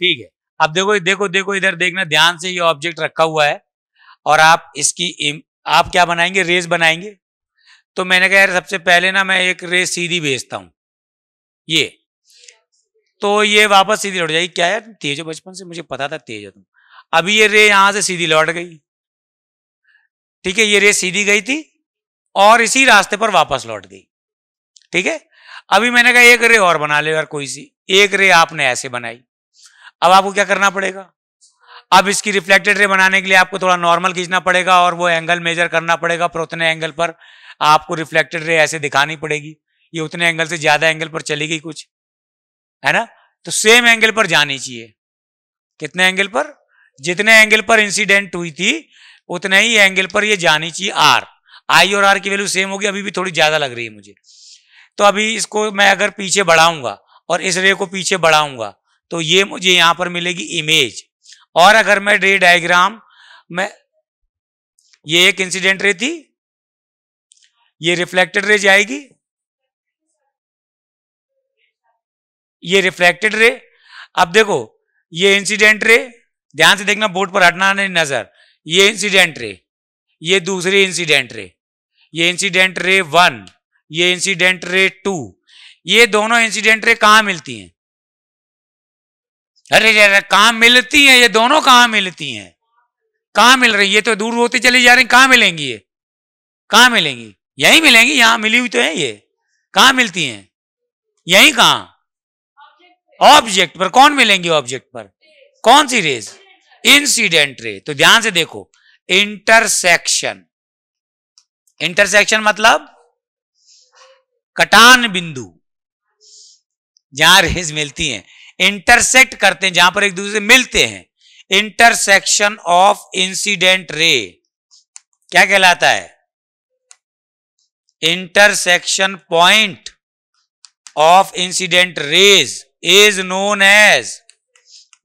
ठीक है अब देखो देखो देखो इधर देखना ध्यान से ये ऑब्जेक्ट रखा हुआ है और आप इसकी आप क्या बनाएंगे रेस बनाएंगे तो मैंने कहा यार सबसे पहले ना मैं एक रेस सीधी भेजता हूं ये तो ये वापस सीधी लौट जाएगी क्या यार तेज हो बचपन से मुझे पता था तेज हो तुम अभी ये रे यहां से सीधी लौट गई ठीक है ये रेस सीधी गई थी और इसी रास्ते पर वापस लौट गई ठीक है अभी मैंने कहा एक रे और बना ले यार कोई सी एक रे आपने ऐसे बनाई अब आपको क्या करना पड़ेगा अब इसकी रिफ्लेक्टेड रे बनाने के लिए आपको थोड़ा नॉर्मल खींचना पड़ेगा और वो एंगल मेजर करना पड़ेगा फिर उतने एंगल पर आपको रिफ्लेक्टेड रे ऐसे दिखानी पड़ेगी ये उतने एंगल से ज्यादा एंगल पर चली गई कुछ है ना तो सेम एंगल पर जानी चाहिए कितने एंगल पर जितने एंगल पर इंसिडेंट हुई थी उतने ही एंगल पर ये जानी चाहिए आर आई और आर की वैल्यू सेम होगी अभी भी थोड़ी ज़्यादा लग रही है मुझे तो अभी इसको मैं अगर पीछे बढ़ाऊंगा और इस रे को पीछे बढ़ाऊंगा तो ये मुझे यहां पर मिलेगी इमेज और अगर मैं रे डायग्राम में ये एक इंसिडेंट रे थी ये रिफ्लेक्टेड रे जाएगी ये रिफ्लेक्टेड रे अब देखो ये इंसिडेंट रे ध्यान से देखना बोर्ड पर हटना नहीं नजर ये इंसिडेंट रे ये दूसरी इंसिडेंट रे ये इंसिडेंट रे वन ये इंसिडेंट रे टू ये दोनों इंसिडेंट रे कहा मिलती हैं अरे यार कहा मिलती हैं ये दोनों कहा मिलती हैं कहा मिल रही ये तो दूर होती चली जा रही कहा मिलेंगी ये कहा मिलेंगी यही मिलेंगी यहां मिली हुई तो है ये कहा मिलती हैं यही कहा ऑब्जेक्ट पर कौन मिलेंगी ऑब्जेक्ट पर कौन सी रेज इंसिडेंट रे तो ध्यान से देखो इंटरसेक्शन इंटरसेक्शन मतलब कटान बिंदु जहां रेज मिलती हैं इंटरसेक्ट करते हैं जहां पर एक दूसरे से मिलते हैं इंटरसेक्शन ऑफ इंसिडेंट रे क्या कहलाता है intersection point of incident rays is known as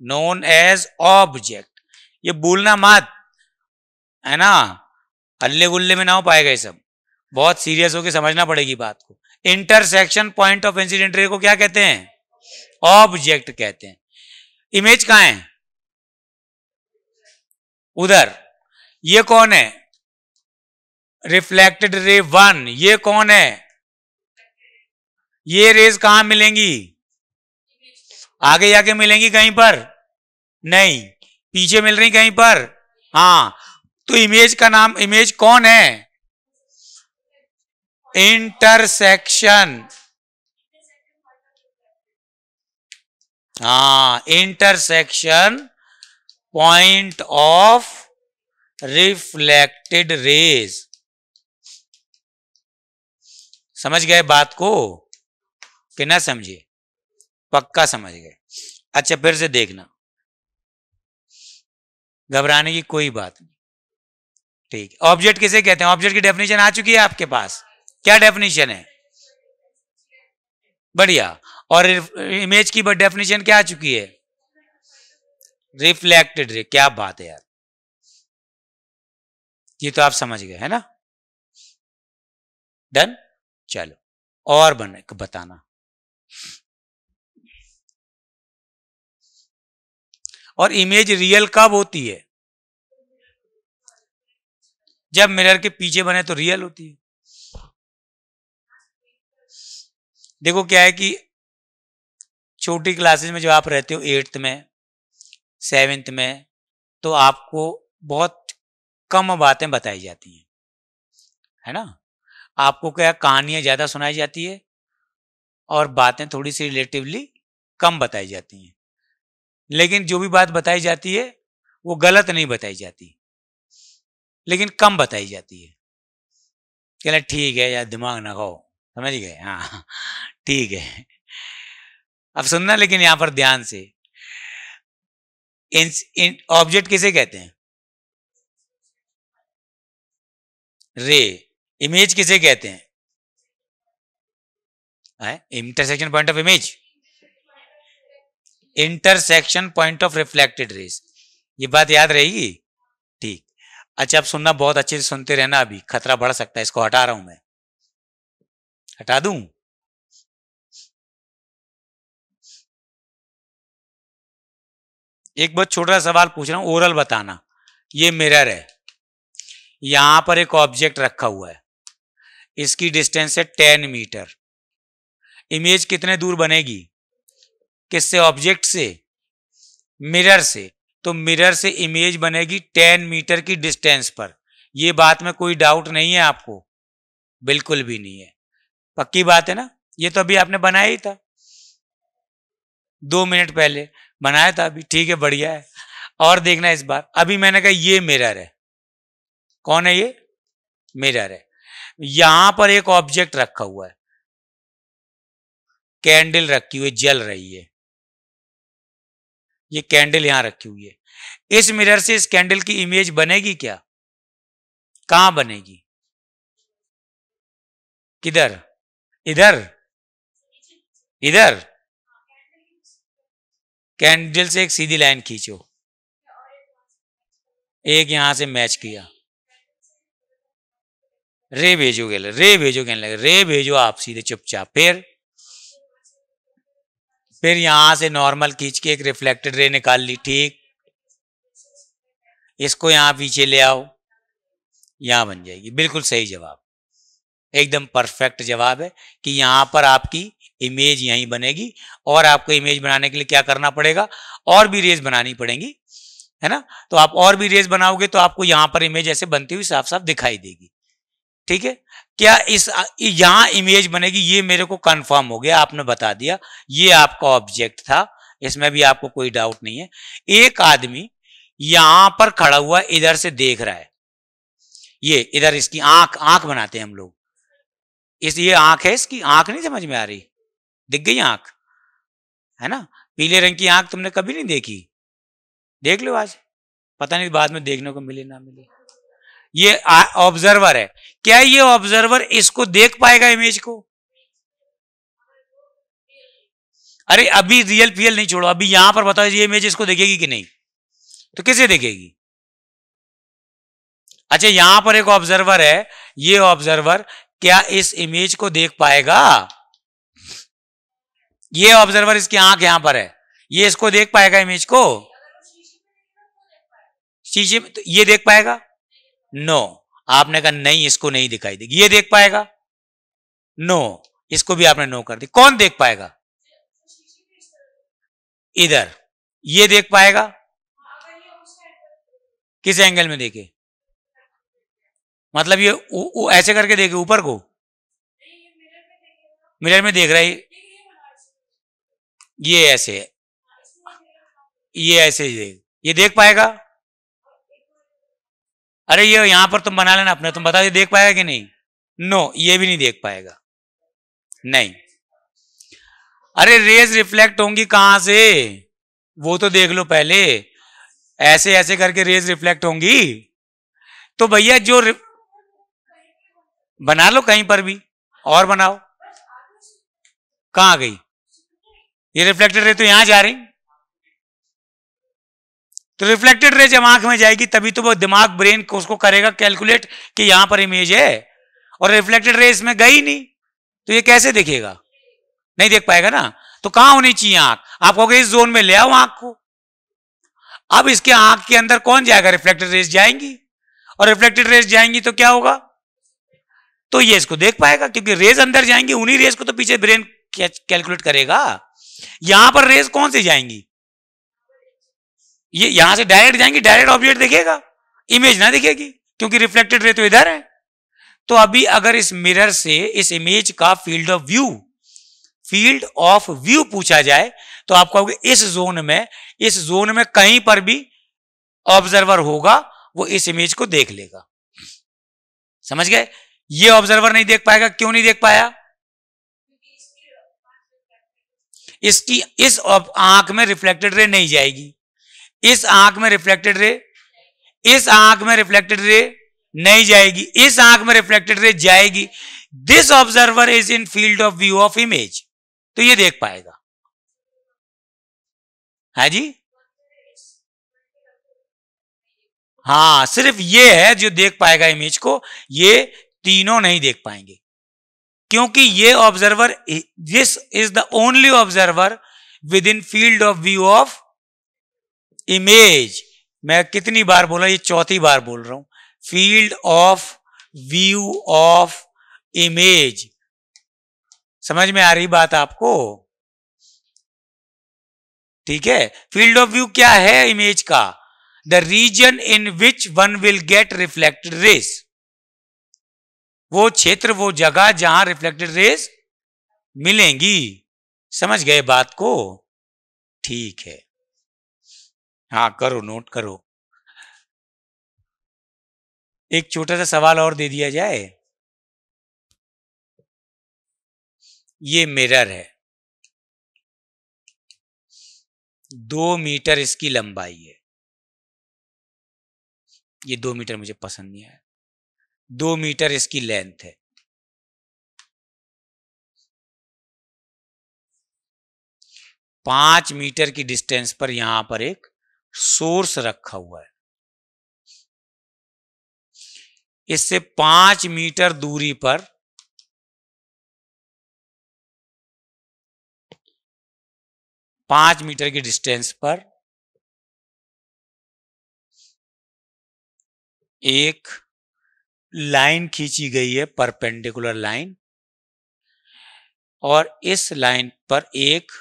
known as object ये भूलना मत है ना अल्ले गुल्ले में ना हो पाएगा ये सब बहुत सीरियस होकर समझना पड़ेगी बात को इंटरसेक्शन पॉइंट ऑफ इंसिडेंट रे को क्या कहते हैं ऑब्जेक्ट कहते हैं इमेज कहा है उधर ये कौन है रिफ्लेक्टेड रे वन ये कौन है ये रेज कहां मिलेंगी आगे जाके मिलेंगी कहीं पर नहीं पीछे मिल रही कहीं पर हाँ तो इमेज का नाम इमेज कौन है इंटरसेक्शन हाँ intersection point of reflected rays समझ गए बात को कि ना समझे पक्का समझ गए अच्छा फिर से देखना घबराने की कोई बात नहीं ठीक ऑब्जेक्ट किसे कहते हैं ऑब्जेक्ट की डेफिनेशन आ चुकी है आपके पास क्या डेफिनेशन है बढ़िया और इमेज की डेफिनेशन क्या आ चुकी है रिफ्लेक्टेड रे क्या बात है यार ये तो आप समझ गए है ना डन चलो और बन बताना और इमेज रियल कब होती है जब मिरर के पीछे बने तो रियल होती है देखो क्या है कि छोटी क्लासेस में जब आप रहते हो एट्थ में सेवेंथ में तो आपको बहुत कम बातें बताई जाती हैं है ना आपको क्या कहानियां ज़्यादा सुनाई जाती है और बातें थोड़ी सी रिलेटिवली कम बताई जाती हैं लेकिन जो भी बात बताई जाती है वो गलत नहीं बताई जाती लेकिन कम बताई जाती है कहना ठीक है यार दिमाग ना खाओ समझ गए हाँ ठीक है अब सुनना लेकिन यहां पर ध्यान से ऑब्जेक्ट किसे कहते हैं रे इमेज किसे कहते हैं intersection point of image intersection point of reflected rays ये बात याद रहेगी अच्छा आप सुनना बहुत अच्छे से सुनते रहना अभी खतरा बढ़ सकता है इसको हटा रहा हूं मैं हटा दू एक बहुत छोटा सवाल पूछ रहा हूं ओरल बताना ये मिरर है यहां पर एक ऑब्जेक्ट रखा हुआ है इसकी डिस्टेंस है टेन मीटर इमेज कितने दूर बनेगी किससे ऑब्जेक्ट से मिरर से तो मिरर से इमेज बनेगी टेन मीटर की डिस्टेंस पर ये बात में कोई डाउट नहीं है आपको बिल्कुल भी नहीं है पक्की बात है ना ये तो अभी आपने बनाया ही था दो मिनट पहले बनाया था अभी ठीक है बढ़िया है और देखना इस बार अभी मैंने कहा ये मिरर है कौन है ये मिरर है यहां पर एक ऑब्जेक्ट रखा हुआ है कैंडल रखी हुई जल रही है ये कैंडल यहां रखी हुई है इस मिरर से इस कैंडल की इमेज बनेगी क्या कहां बनेगी किधर इधर इधर कैंडल से एक सीधी लाइन खींचो एक यहां से मैच किया रे भेजो गए रे भेजो कहने लगे रे भेजो आप सीधे चुपचाप फिर फिर यहां से नॉर्मल खींच के एक रिफ्लेक्टेड रे निकाल ली ठीक इसको यहां पीछे ले आओ यहां बन जाएगी बिल्कुल सही जवाब एकदम परफेक्ट जवाब है कि यहां पर आपकी इमेज यहीं बनेगी और आपको इमेज बनाने के लिए क्या करना पड़ेगा और भी रेज बनानी पड़ेगी है ना तो आप और भी रेज बनाओगे तो आपको यहां पर इमेज ऐसे बनती हुई साफ साफ दिखाई देगी ठीक है क्या इस यहां इमेज बनेगी ये मेरे को कंफर्म हो गया आपने बता दिया ये आपका ऑब्जेक्ट था इसमें भी आपको कोई डाउट नहीं है एक आदमी यहां पर खड़ा हुआ इधर से देख रहा है ये इधर इसकी आंख आंख बनाते हैं हम लोग इस ये आंख है इसकी आंख नहीं समझ में आ रही दिख गई आंख है ना पीले रंग की आंख तुमने कभी नहीं देखी देख लो आज पता नहीं बाद में देखने को मिले ना मिले ये ऑब्जर्वर है क्या ये ऑब्जर्वर इसको देख पाएगा इमेज को अरे अभी रियल फियल नहीं छोड़ो अभी यहां पर बताओ ये इमेज इसको देखेगी कि नहीं तो किसे देखेगी अच्छा यहां पर एक ऑब्जर्वर है ये ऑब्जर्वर क्या इस इमेज को देख पाएगा ये ऑब्जर्वर इसकी आंख यहां पर है ये इसको देख पाएगा इमेज को शीशे तो ये देख पाएगा नो आपने कहा नहीं इसको नहीं दिखाई देगी ये देख पाएगा नो इसको भी आपने नो कर दी कौन देख पाएगा इधर ये देख पाएगा किस एंगल में देखे मतलब ये उ, उ, ऐसे करके देखे ऊपर को मिरर में देख रहा है ये ऐसे ये ऐसे देख ये देख पाएगा अरे ये यहां पर तुम बना लेना अपने तुम बता दे देख पाएगा कि नहीं नो ये भी नहीं देख पाएगा नहीं अरे रेज रिफ्लेक्ट होंगी कहां से वो तो देख लो पहले ऐसे ऐसे करके रेज रिफ्लेक्ट होंगी तो भैया जो रि... बना लो कहीं पर भी और बनाओ कहां गई ये रिफ्लेक्टेड रे तो यहां जा रही तो रिफ्लेक्टेड रे जब आंख में जाएगी तभी तो वो दिमाग ब्रेन को उसको करेगा कैलकुलेट कि यहां पर इमेज है और रिफ्लेक्टेड रे इसमें गई नहीं तो ये कैसे देखेगा नहीं देख पाएगा ना तो कहां होनी चाहिए आंख आप कहोगे इस जोन में ले आओ आंख को अब इसके आंख के अंदर कौन जाएगा रिफ्लेक्टेड रेस जाएंगी और रिफ्लेक्टेड रेस जाएंगी तो क्या होगा तो ये इसको देख पाएगा क्योंकि रेस अंदर जाएंगी उन्हीं रेस को तो पीछे ब्रेन कैलकुलेट करेगा यहां पर रेस कौन सी जाएंगी ये यहां से डायरेक्ट जाएंगे डायरेक्ट ऑब्जेक्ट देखेगा इमेज ना दिखेगी क्योंकि रिफ्लेक्टेड रे तो इधर है तो अभी अगर इस मिरर से इस इमेज का field of view field of view पूछा जाए तो आप कहोगे इस जोन में इस जोन में कहीं पर भी ऑब्जर्वर होगा वो इस इमेज को देख लेगा समझ गए ये ऑब्जर्वर नहीं देख पाएगा क्यों नहीं देख पाया इसकी इस आंख में रिफ्लेक्टेड रे नहीं जाएगी इस आंख में रिफ्लेक्टेड रे इस आंख में रिफ्लेक्टेड रे नहीं जाएगी इस आंख में रिफ्लेक्टेड रे जाएगी this observer is in field of view of image तो ये देख पाएगा है हाँ जी हाँ सिर्फ ये है जो देख पाएगा इमेज को ये तीनों नहीं देख पाएंगे क्योंकि ये observer this is the only observer within field of view of image मैं कितनी बार बोला ये चौथी बार बोल रहा हूं field of view of image समझ में आ रही बात आपको ठीक है फील्ड ऑफ व्यू क्या है इमेज का the region in which one will get reflected rays वो क्षेत्र वो जगह जहां रिफ्लेक्टेड रेस मिलेंगी समझ गए बात को ठीक है हाँ करो नोट करो एक छोटा सा सवाल और दे दिया जाए ये मिरर है दो मीटर इसकी लंबाई है ये दो मीटर मुझे पसंद नहीं आया दो मीटर इसकी लेंथ है पांच मीटर की डिस्टेंस पर यहां पर एक सोर्स रखा हुआ है इससे पांच मीटर दूरी पर पांच मीटर की डिस्टेंस पर एक लाइन खींची गई है परपेंडिकुलर लाइन और इस लाइन पर एक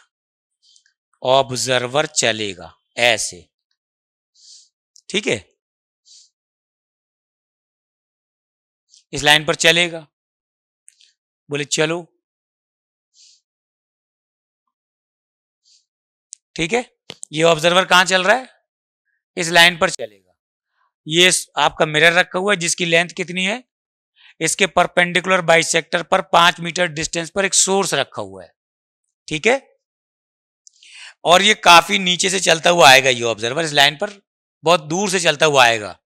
ऑब्जर्वर चलेगा ऐसे ठीक है इस लाइन पर चलेगा बोले चलो ठीक है ये ऑब्जर्वर कहां चल रहा है इस लाइन पर चलेगा ये आपका मिरर रखा हुआ है जिसकी लेंथ कितनी है इसके परपेंडिकुलर बाइसेक्टर पर पांच मीटर डिस्टेंस पर एक सोर्स रखा हुआ है ठीक है और ये काफी नीचे से चलता हुआ आएगा ये ऑब्जर्वर इस लाइन पर बहुत दूर से चलता हुआ आएगा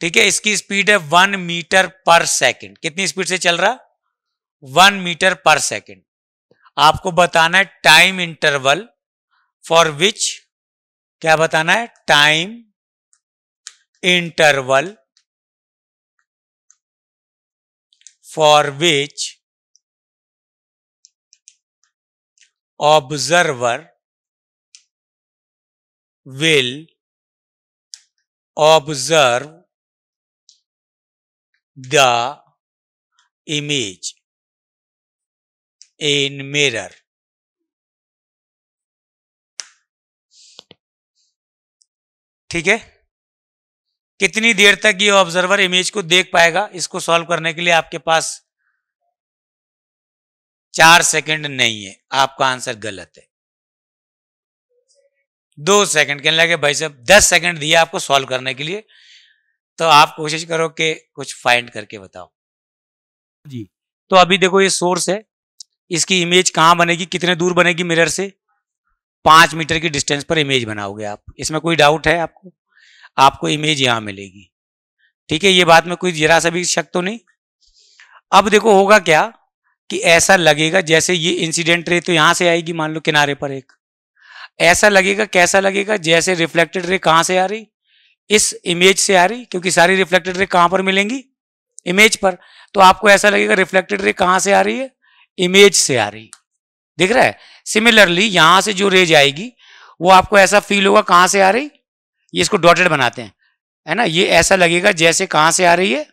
ठीक है इसकी स्पीड है वन मीटर पर सेकंड कितनी स्पीड से चल रहा वन मीटर पर सेकंड आपको बताना है टाइम इंटरवल फॉर विच क्या बताना है time interval for which observer will observe the image in mirror ठीक है कितनी देर तक ये ऑब्जर्वर इमेज को देख पाएगा इसको सॉल्व करने के लिए आपके पास चार सेकंड नहीं है आपका आंसर गलत है दो सेकंड कहने लगे भाई साहब दस सेकंड दिया आपको सॉल्व करने के लिए तो आप कोशिश करो कि कुछ फाइंड करके बताओ जी तो अभी देखो ये सोर्स है इसकी इमेज कहाँ बनेगी कितने दूर बनेगी मिरर से पांच मीटर की डिस्टेंस पर इमेज बनाओगे आप इसमें कोई डाउट है आपको आपको इमेज यहाँ मिलेगी ठीक है ये बात में कोई जरा सा भी शक तो नहीं अब देखो होगा क्या कि ऐसा लगेगा जैसे ये इंसिडेंट रे तो यहां से आएगी मान लो किनारे पर एक ऐसा लगेगा कैसा लगेगा जैसे रिफ्लेक्टेड रे कहां से आ रही इस इमेज से आ रही क्योंकि सारी रिफ्लेक्टेड रे कहां पर मिलेंगी इमेज पर तो आपको ऐसा लगेगा रिफ्लेक्टेड रे कहां से आ रही है इमेज से आ रही दिख रहा है सिमिलरली यहां से जो रे जाएगी वो आपको ऐसा फील होगा कहां से आ रही ये इसको डॉटेड बनाते हैं है ना ये ऐसा लगेगा जैसे कहां से आ रही है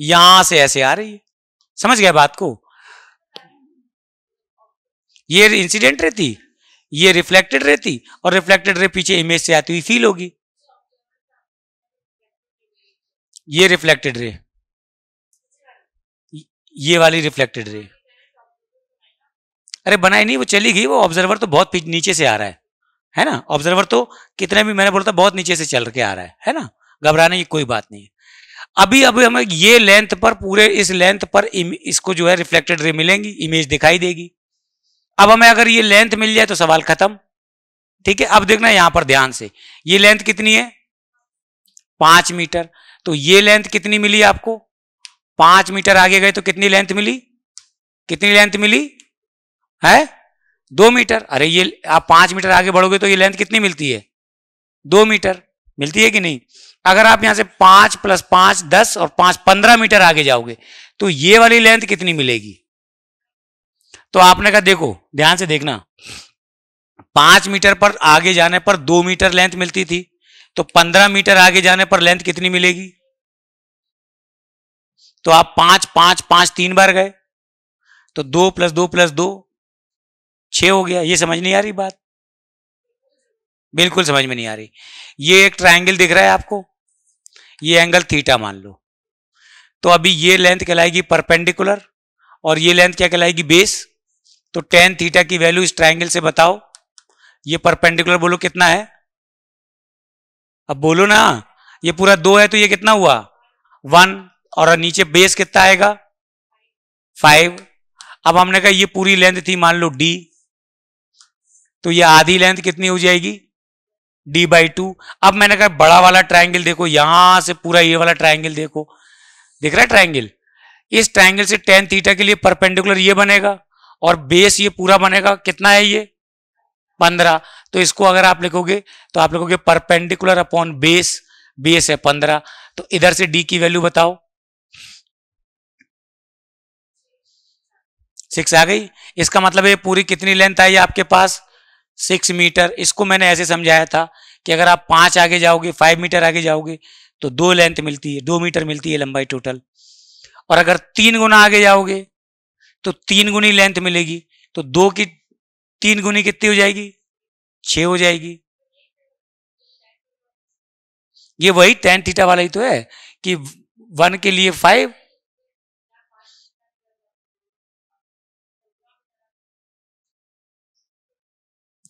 यहां से ऐसे आ रही है समझ गया बात को ये इंसिडेंट रहती ये रिफ्लेक्टेड रे थी और रिफ्लेक्टेड रे पीछे इमेज से आती हुई फील होगी ये रिफ्लेक्टेड रे ये वाली रिफ्लेक्टेड रे अरे बनाई नहीं वो चली गई वो ऑब्जर्वर तो बहुत नीचे से आ रहा है है ना ऑब्जर्वर तो कितने भी मैंने बोला था बहुत नीचे से चल के आ रहा है है ना घबराने की कोई बात नहीं है अभी अभी हमें ये लेंथ पर पूरे इस लेंथ पर इसको जो है रिफ्लेक्टेड रे मिलेंगी इमेज दिखाई देगी अब हमें अगर ये लेंथ मिल जाए तो सवाल खत्म ठीक है अब देखना यहां पर ध्यान से ये लेंथ कितनी है पांच मीटर तो ये लेंथ कितनी मिली आपको पांच मीटर आगे गए तो कितनी लेंथ मिली कितनी लेंथ मिली है दो मीटर अरे ये आप पांच मीटर आगे बढ़ोगे तो ये लेंथ कितनी मिलती है दो मीटर मिलती है कि नहीं अगर आप यहां से पांच प्लस पांच दस और पांच पंद्रह मीटर आगे जाओगे तो ये वाली लेंथ कितनी मिलेगी तो आपने कहा देखो ध्यान से देखना पांच मीटर पर आगे जाने पर दो मीटर लेंथ मिलती थी तो पंद्रह मीटर आगे जाने पर लेंथ कितनी मिलेगी तो आप पांच पांच पांच तीन बार गए तो दो प्लस दो प्लस दो छ हो गया ये समझ नहीं आ रही बात बिल्कुल समझ में नहीं आ रही ये एक ट्रायंगल दिख रहा है आपको ये एंगल थीटा मान लो तो अभी ये लेंथ कहलाएगी परपेंडिकुलर और ये लेंथ क्या कहलाएगी बेस तो टेन थीटा की वैल्यू इस ट्राइंगल से बताओ ये परपेंडिकुलर बोलो कितना है अब बोलो ना ये पूरा दो है तो ये कितना हुआ वन और नीचे बेस कितना आएगा फाइव अब हमने कहा ये पूरी लेंथ थी मान लो डी तो ये आधी लेंथ कितनी हो जाएगी डी बाई टू अब मैंने कहा बड़ा वाला ट्राइंगल देखो यहां से पूरा ये वाला ट्राइंगल देखो दिख रहा है ट्राइंगल इस ट्राइंगल से टेन थीटा के लिए परपेंडिकुलर ये बनेगा और बेस ये पूरा बनेगा कितना है ये पंद्रह तो इसको अगर आप लिखोगे तो आप लिखोगे परपेंडिकुलर अपॉन बेस बेस है पंद्रह तो इधर से डी की वैल्यू बताओ सिक्स आ गई इसका मतलब ये पूरी कितनी लेंथ आई आपके पास सिक्स मीटर इसको मैंने ऐसे समझाया था कि अगर आप पांच आगे जाओगे फाइव मीटर आगे जाओगे तो दो लेंथ मिलती है दो मीटर मिलती है लंबाई टोटल और अगर तीन गुना आगे जाओगे तो तीन गुनी लेंथ मिलेगी तो दो की तीन गुनी कितनी हो जाएगी छ हो जाएगी ये वही टेन थीटा वाला ही तो है कि वन के लिए फाइव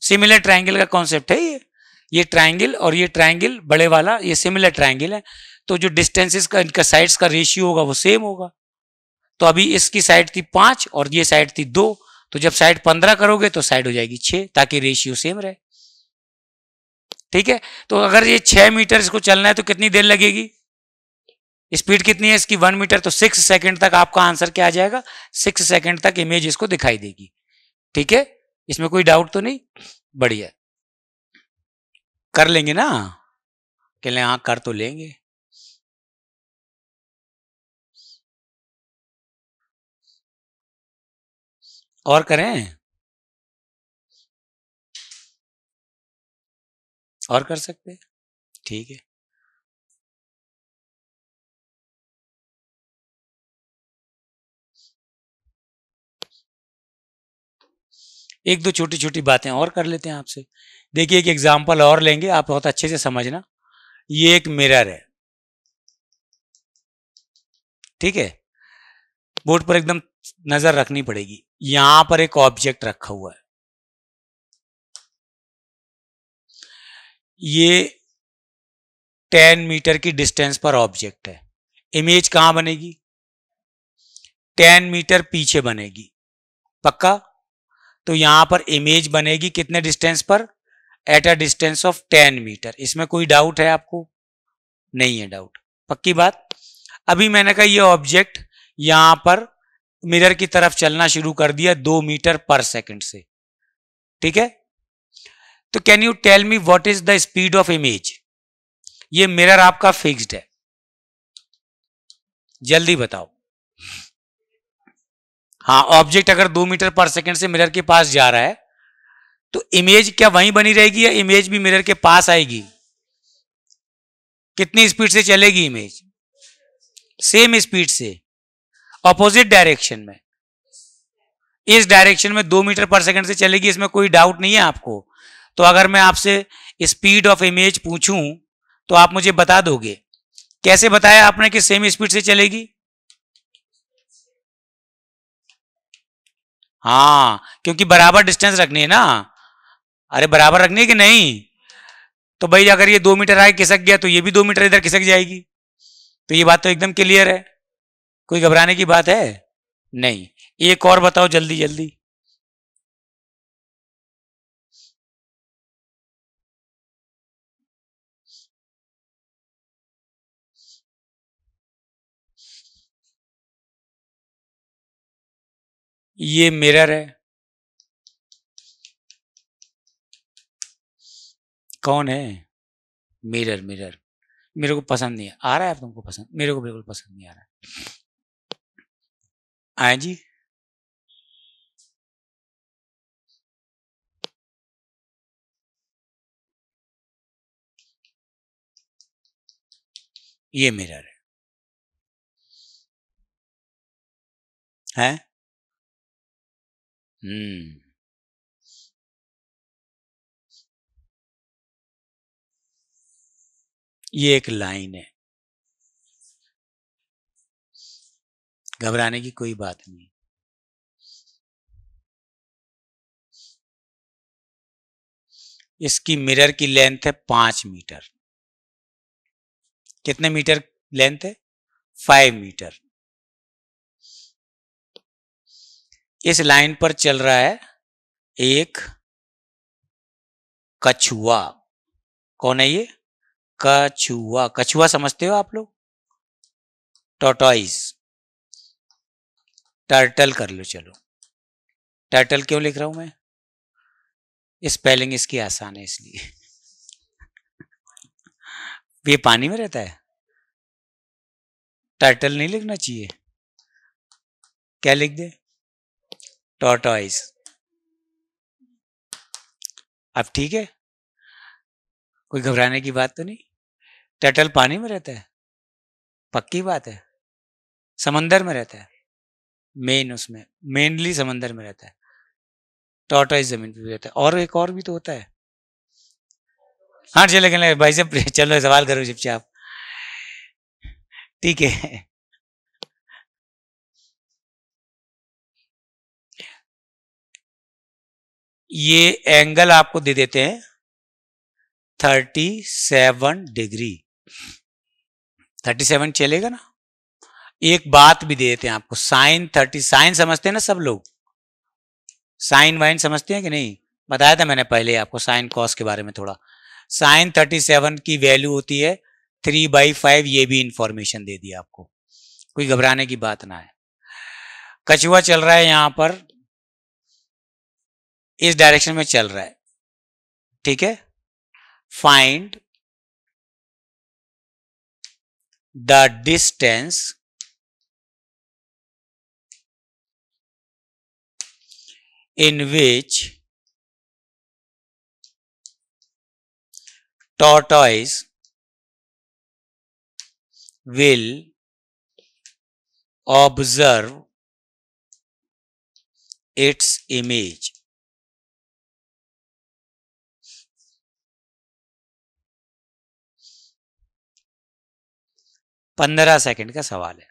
सिमिलर ट्राइंगल का कॉन्सेप्ट है ये ये ट्राइंगल और ये ट्राइंगल बड़े वाला ये सिमिलर ट्राइंगल है तो जो डिस्टेंसेस का इनका साइड्स का रेशियो होगा वो सेम होगा तो अभी इसकी साइड थी पांच और ये साइड थी दो तो जब साइड पंद्रह करोगे तो साइड हो जाएगी छह ताकि रेशियो सेम रहे ठीक है तो अगर ये छह मीटर इसको चलना है तो कितनी देर लगेगी स्पीड कितनी है इसकी वन मीटर तो सिक्स सेकंड तक आपका आंसर क्या आ जाएगा सिक्स सेकंड तक इमेज इसको दिखाई देगी ठीक है इसमें कोई डाउट तो नहीं बढ़िया कर लेंगे ना कह हाँ कर तो लेंगे और करें और कर सकते हैं ठीक है एक दो छोटी छोटी बातें और कर लेते हैं आपसे देखिए एक एग्जाम्पल और लेंगे आप बहुत अच्छे से समझना ये एक मिरर है ठीक है बोर्ड पर एकदम नजर रखनी पड़ेगी यहां पर एक ऑब्जेक्ट रखा हुआ है ये टेन मीटर की डिस्टेंस पर ऑब्जेक्ट है इमेज कहां बनेगी टेन मीटर पीछे बनेगी पक्का तो यहां पर इमेज बनेगी कितने डिस्टेंस पर at a distance of ten metre इसमें कोई डाउट है आपको नहीं है डाउट पक्की बात अभी मैंने कहा ये ऑब्जेक्ट यहां पर मिरर की तरफ चलना शुरू कर दिया दो मीटर पर सेकंड से ठीक है तो can you tell me what is the speed of image ये मिरर आपका फिक्स्ड है जल्दी बताओ हाँ ऑब्जेक्ट अगर दो मीटर पर सेकंड से मिरर के पास जा रहा है तो इमेज क्या वहीं बनी रहेगी या इमेज भी मिरर के पास आएगी कितनी स्पीड से चलेगी इमेज सेम स्पीड से अपोजिट डायरेक्शन में इस डायरेक्शन में दो मीटर पर सेकंड से चलेगी इसमें कोई डाउट नहीं है आपको तो अगर मैं आपसे स्पीड ऑफ इमेज पूछूं तो आप मुझे बता दोगे कैसे बताया आपने कि सेम स्पीड से चलेगी हाँ क्योंकि बराबर डिस्टेंस रखनी है ना अरे बराबर रखनी है कि नहीं तो भाई अगर ये दो मीटर आए खिसक गया तो ये भी दो मीटर इधर खिसक जाएगी तो ये बात तो एकदम क्लियर है कोई घबराने की बात है नहीं एक और बताओ जल्दी जल्दी ये मिरर है कौन है मिरर मिरर मेरे को पसंद नहीं आ रहा है आप तुमको पसंद मेरे को बिल्कुल पसंद नहीं आ रहा है आए जी ये मिरर है हम्म ये एक लाइन है घबराने की कोई बात नहीं इसकी मिरर की लेंथ है पांच मीटर कितने मीटर लेंथ है फाइव मीटर इस लाइन पर चल रहा है एक कछुआ कौन है ये कछुआ कछुआ समझते हो आप लोग टोटॉइस टर्टल कर लो चलो टर्टल क्यों लिख रहा हूं मैं स्पेलिंग इस इसकी आसान है इसलिए ये पानी में रहता है टाइटल नहीं लिखना चाहिए क्या लिख दे टॉटॉइज अब ठीक है कोई घबराने की बात तो नहीं टर्टल पानी में रहता है पक्की बात है समंदर में रहता है मेन उसमें मेनली समंदर में रहता है टॉटॉइज जमीन पे भी रहता है और एक और भी तो होता है हाँ चले गए भाई साहब चलो सवाल करो आप ठीक है ये एंगल आपको दे देते हैं thirty seven degree thirty seven चलेगा ना एक बात भी दे देते हैं आपको साइन थर्टी साइन समझते हैं ना सब लोग साइन वाइन समझते हैं कि नहीं बताया था मैंने पहले आपको साइन कॉस के बारे में थोड़ा साइन थर्टी सेवन की वैल्यू होती है थ्री बाई फाइव ये भी इंफॉर्मेशन दे दी आपको कोई घबराने की बात ना है कछुआ चल रहा है यहां पर इस डायरेक्शन में चल रहा है ठीक है find the distance in which tortoise will observe its image. पंद्रह सेकंड का सवाल है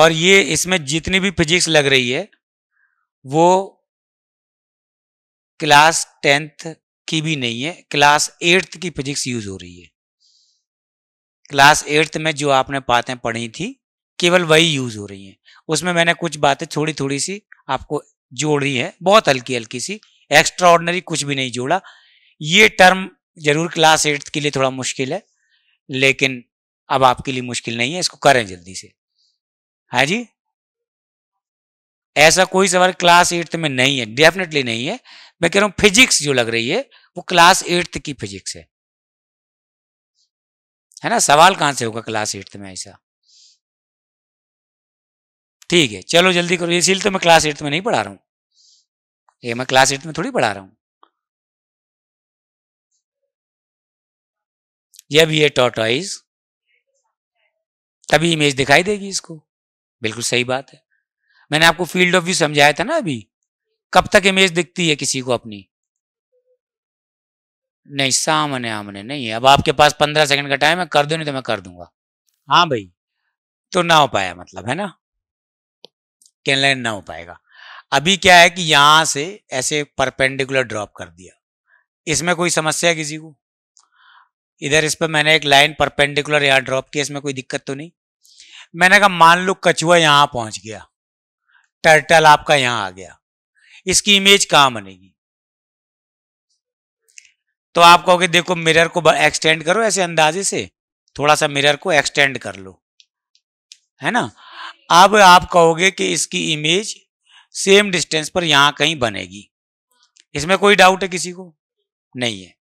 और ये इसमें जितनी भी फिजिक्स लग रही है वो क्लास टेंथ की भी नहीं है क्लास एट्थ की फिजिक्स यूज हो रही है क्लास एट्थ में जो आपने बातें पढ़ी थी केवल वही यूज हो रही है उसमें मैंने कुछ बातें थोड़ी थोड़ी सी आपको जोड़ रही है बहुत हल्की हल्की सी एक्स्ट्रा ऑर्डनरी कुछ भी नहीं जोड़ा ये टर्म जरूर क्लास एट्थ के लिए थोड़ा मुश्किल है लेकिन अब आपके लिए मुश्किल नहीं है इसको करें जल्दी से हाँ जी ऐसा कोई सवाल क्लास एट्थ में नहीं है डेफिनेटली नहीं है मैं कह रहा हूं फिजिक्स जो लग रही है वो क्लास एट्थ की फिजिक्स है है ना सवाल कहां से होगा क्लास एट्थ में ऐसा ठीक है चलो जल्दी करो इसीलिए तो मैं क्लास एट्थ में नहीं पढ़ा रहा हूँ ये मैं क्लास एट्थ में थोड़ी पढ़ा रहा हूं यह भी है टॉटॉइज तभी इमेज दिखाई देगी इसको बिल्कुल सही बात है मैंने आपको फील्ड ऑफ व्यू समझाया था ना अभी कब तक इमेज दिखती है किसी को अपनी नहीं सामने आमने नहीं अब आपके पास पंद्रह सेकंड का टाइम है कर दो नहीं तो मैं कर दूंगा हाँ भाई तो ना हो पाया मतलब है ना कैन लाइन ना हो पाएगा अभी क्या है कि यहां से ऐसे परपेंडिकुलर ड्रॉप कर दिया इसमें कोई समस्या है किसी को इधर इस पर मैंने एक लाइन परपेंडिकुलर यहाँ ड्रॉप किया इसमें कोई दिक्कत तो नहीं मैंने कहा मान लो कछुआ यहां पहुंच गया टर्टल आपका यहां आ गया इसकी इमेज कहां बनेगी तो आप कहोगे देखो मिरर को एक्सटेंड करो ऐसे अंदाजे से थोड़ा सा मिरर को एक्सटेंड कर लो है ना अब आप कहोगे कि इसकी इमेज सेम डिस्टेंस पर यहां कहीं बनेगी इसमें कोई डाउट है किसी को नहीं है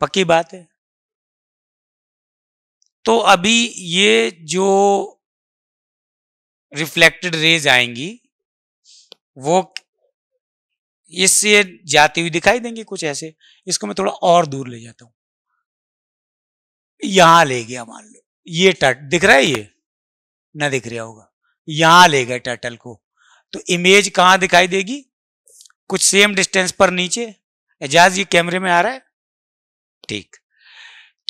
पक्की बात है तो अभी ये जो रिफ्लेक्टेड रेज आएंगी वो इससे जाती हुई दिखाई देंगी कुछ ऐसे इसको मैं थोड़ा और दूर ले जाता हूं यहां ले गया मान लो ये टट दिख रहा है ये ना दिख रहा होगा यहां ले गए टर्टल को तो इमेज कहां दिखाई देगी कुछ सेम डिस्टेंस पर नीचे एजाज ये कैमरे में आ रहा है ठीक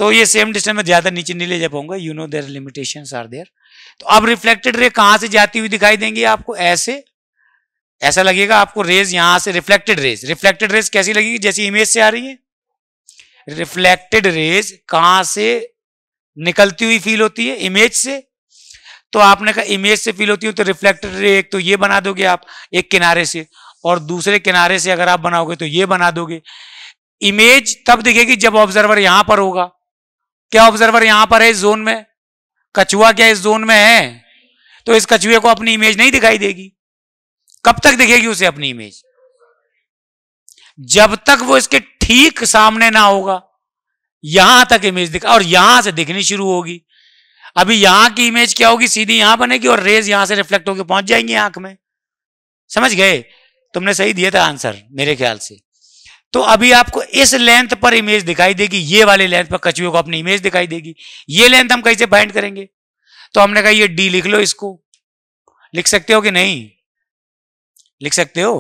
तो ये सेम डिस्टेंस में ज्यादा नीचे नहीं ले जा पाऊंगा you know there limitation are there तो अब रिफ्लेक्टेड रे कहां से जाती हुई दिखाई देंगी आपको ऐसे ऐसा लगेगा आपको रेज यहां से रिफ्लेक्टेड रेज रिफ्लेक्टेड रेज कैसी लगेगी जैसी इमेज से आ रही है रिफ्लेक्टेड रेज कहां से निकलती हुई फील होती है इमेज से तो आपने कहा इमेज से फील होती है तो रिफ्लेक्टेड रे एक तो ये बना दोगे आप एक किनारे से और दूसरे किनारे से अगर आप बनाओगे तो ये बना दोगे इमेज तब दिखेगी जब ऑब्जर्वर यहां पर होगा क्या ऑब्जर्वर यहां पर है इस जोन में कछुआ क्या इस जोन में है तो इस कछुए को अपनी इमेज नहीं दिखाई देगी कब तक दिखेगी उसे अपनी इमेज जब तक वो इसके ठीक सामने ना होगा यहां तक इमेज दिखा और यहां से दिखनी शुरू होगी अभी यहां की इमेज क्या होगी सीधी यहां बनेगी और रेज यहां से रिफ्लेक्ट होकर पहुंच जाएंगी आंख में समझ गए तुमने सही दिया था आंसर मेरे ख्याल से तो अभी आपको इस लेंथ पर इमेज दिखाई देगी ये वाले लेंथ पर कछुए को अपनी इमेज दिखाई देगी ये लेंथ हम कैसे फाइंड करेंगे तो हमने कहा ये डी लिख लो इसको लिख सकते हो कि नहीं लिख सकते हो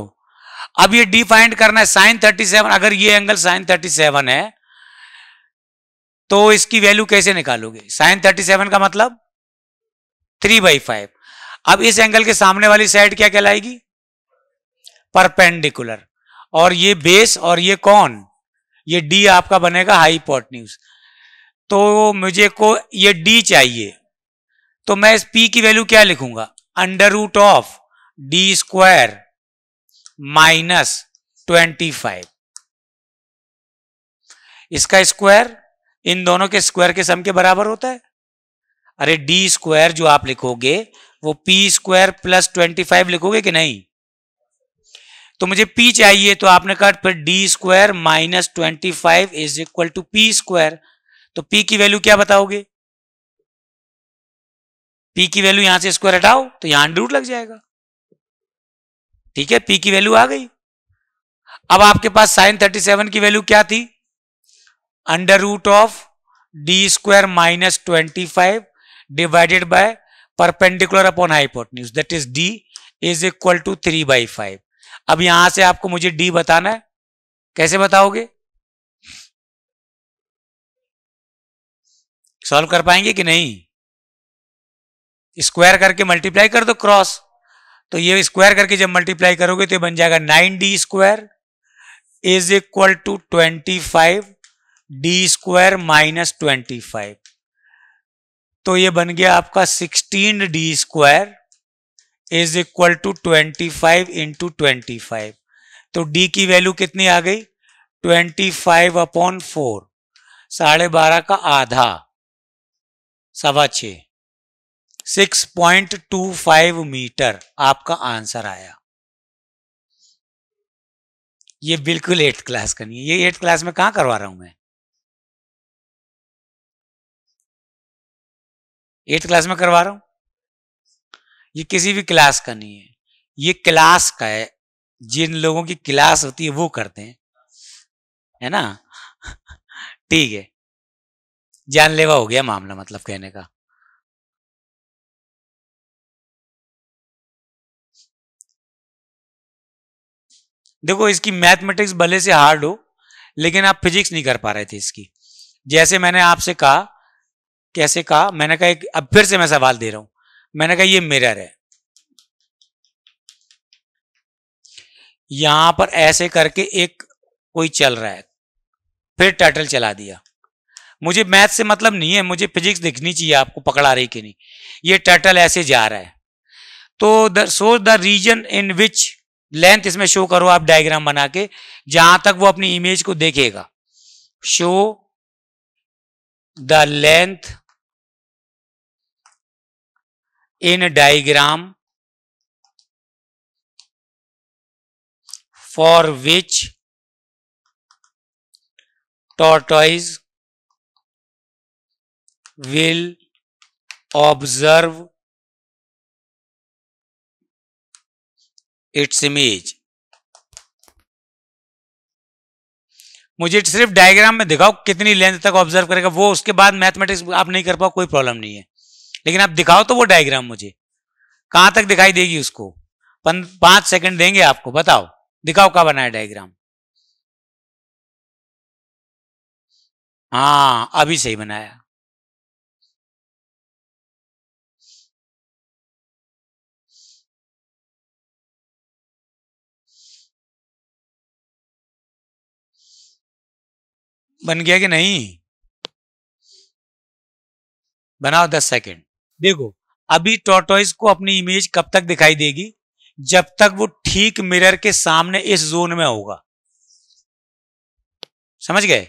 अब ये डी फाइंड करना है साइन थर्टी सेवन अगर ये एंगल साइन थर्टी सेवन है तो इसकी वैल्यू कैसे निकालोगे साइन थर्टी सेवन का मतलब थ्री बाई फाइव अब इस एंगल के सामने वाली साइड क्या कहलाएगी परपेंडिकुलर और ये बेस और ये कौन ये डी आपका बनेगा हाई न्यूज तो मुझे को ये डी चाहिए तो मैं इस पी की वैल्यू क्या लिखूंगा under root of D square minus twenty five इसका स्क्वायर इन दोनों के स्क्वायर के सम के बराबर होता है अरे डी स्क्वायर जो आप लिखोगे वो P square plus twenty five लिखोगे कि नहीं तो मुझे पी चाहिए तो आपने कहा फिर D square minus twenty five is equal to P square तो पी की वैल्यू क्या बताओगे पी की वैल्यू यहां से स्क्वायर हटाओ तो यहां अंडरूट लग जाएगा ठीक है पी की वैल्यू आ गई अब आपके पास साइन थर्टी सेवन की वैल्यू क्या थी under root of D square minus twenty five divided by perpendicular upon hypotenuse that is D is equal to three by five अब यहां से आपको मुझे डी बताना है कैसे बताओगे सॉल्व कर पाएंगे कि नहीं स्क्वायर करके मल्टीप्लाई कर दो क्रॉस तो ये स्क्वायर करके जब मल्टीप्लाई करोगे तो ये बन जाएगा nine D square is equal to twenty five D square minus twenty five तो ये बन गया आपका sixteen D square is equal to twenty five into twenty five तो डी की वैल्यू कितनी आ गई ट्वेंटी फाइव अपॉन फोर साढ़े बारह का आधा सवा छ six point two five metre आपका आंसर आया ये बिल्कुल एट्थ क्लास का नहीं है ये एट्थ क्लास में कहा करवा रहा हूं मैं एट्थ क्लास में करवा रहा हूं ये किसी भी क्लास का नहीं है ये क्लास का है जिन लोगों की क्लास होती है वो करते हैं है ना ठीक है जानलेवा हो गया मामला मतलब कहने का देखो इसकी मैथमेटिक्स भले से हार्ड हो लेकिन आप फिजिक्स नहीं कर पा रहे थे इसकी जैसे मैंने आपसे कहा कैसे कहा मैंने कहा एक अब फिर से मैं सवाल दे रहा हूं मैंने कहा ये मिरर है यहां पर ऐसे करके एक कोई चल रहा है फिर टर्टल चला दिया मुझे मैथ से मतलब नहीं है मुझे फिजिक्स दिखनी चाहिए आपको पकड़ा रही कि नहीं ये टर्टल ऐसे जा रहा है तो the so the region in which length इसमें शो करो आप डायग्राम बना के जहां तक वो अपनी इमेज को देखेगा show the length in diagram for which tortoise will observe its image मुझे सिर्फ डायग्राम में दिखाओ कितनी लेंथ तक ऑब्जर्व करेगा वो उसके बाद मैथमेटिक्स आप नहीं कर पाओ कोई प्रॉब्लम नहीं है लेकिन आप दिखाओ तो वो डायग्राम मुझे कहां तक दिखाई देगी उसको पांच सेकंड देंगे आपको बताओ दिखाओ कहा बनाया है डायग्राम हाँ अभी सही बनाया बन गया कि नहीं बनाओ दस सेकंड देखो अभी टोटोइ को अपनी इमेज कब तक दिखाई देगी जब तक वो ठीक मिरर के सामने इस जोन में होगा समझ गए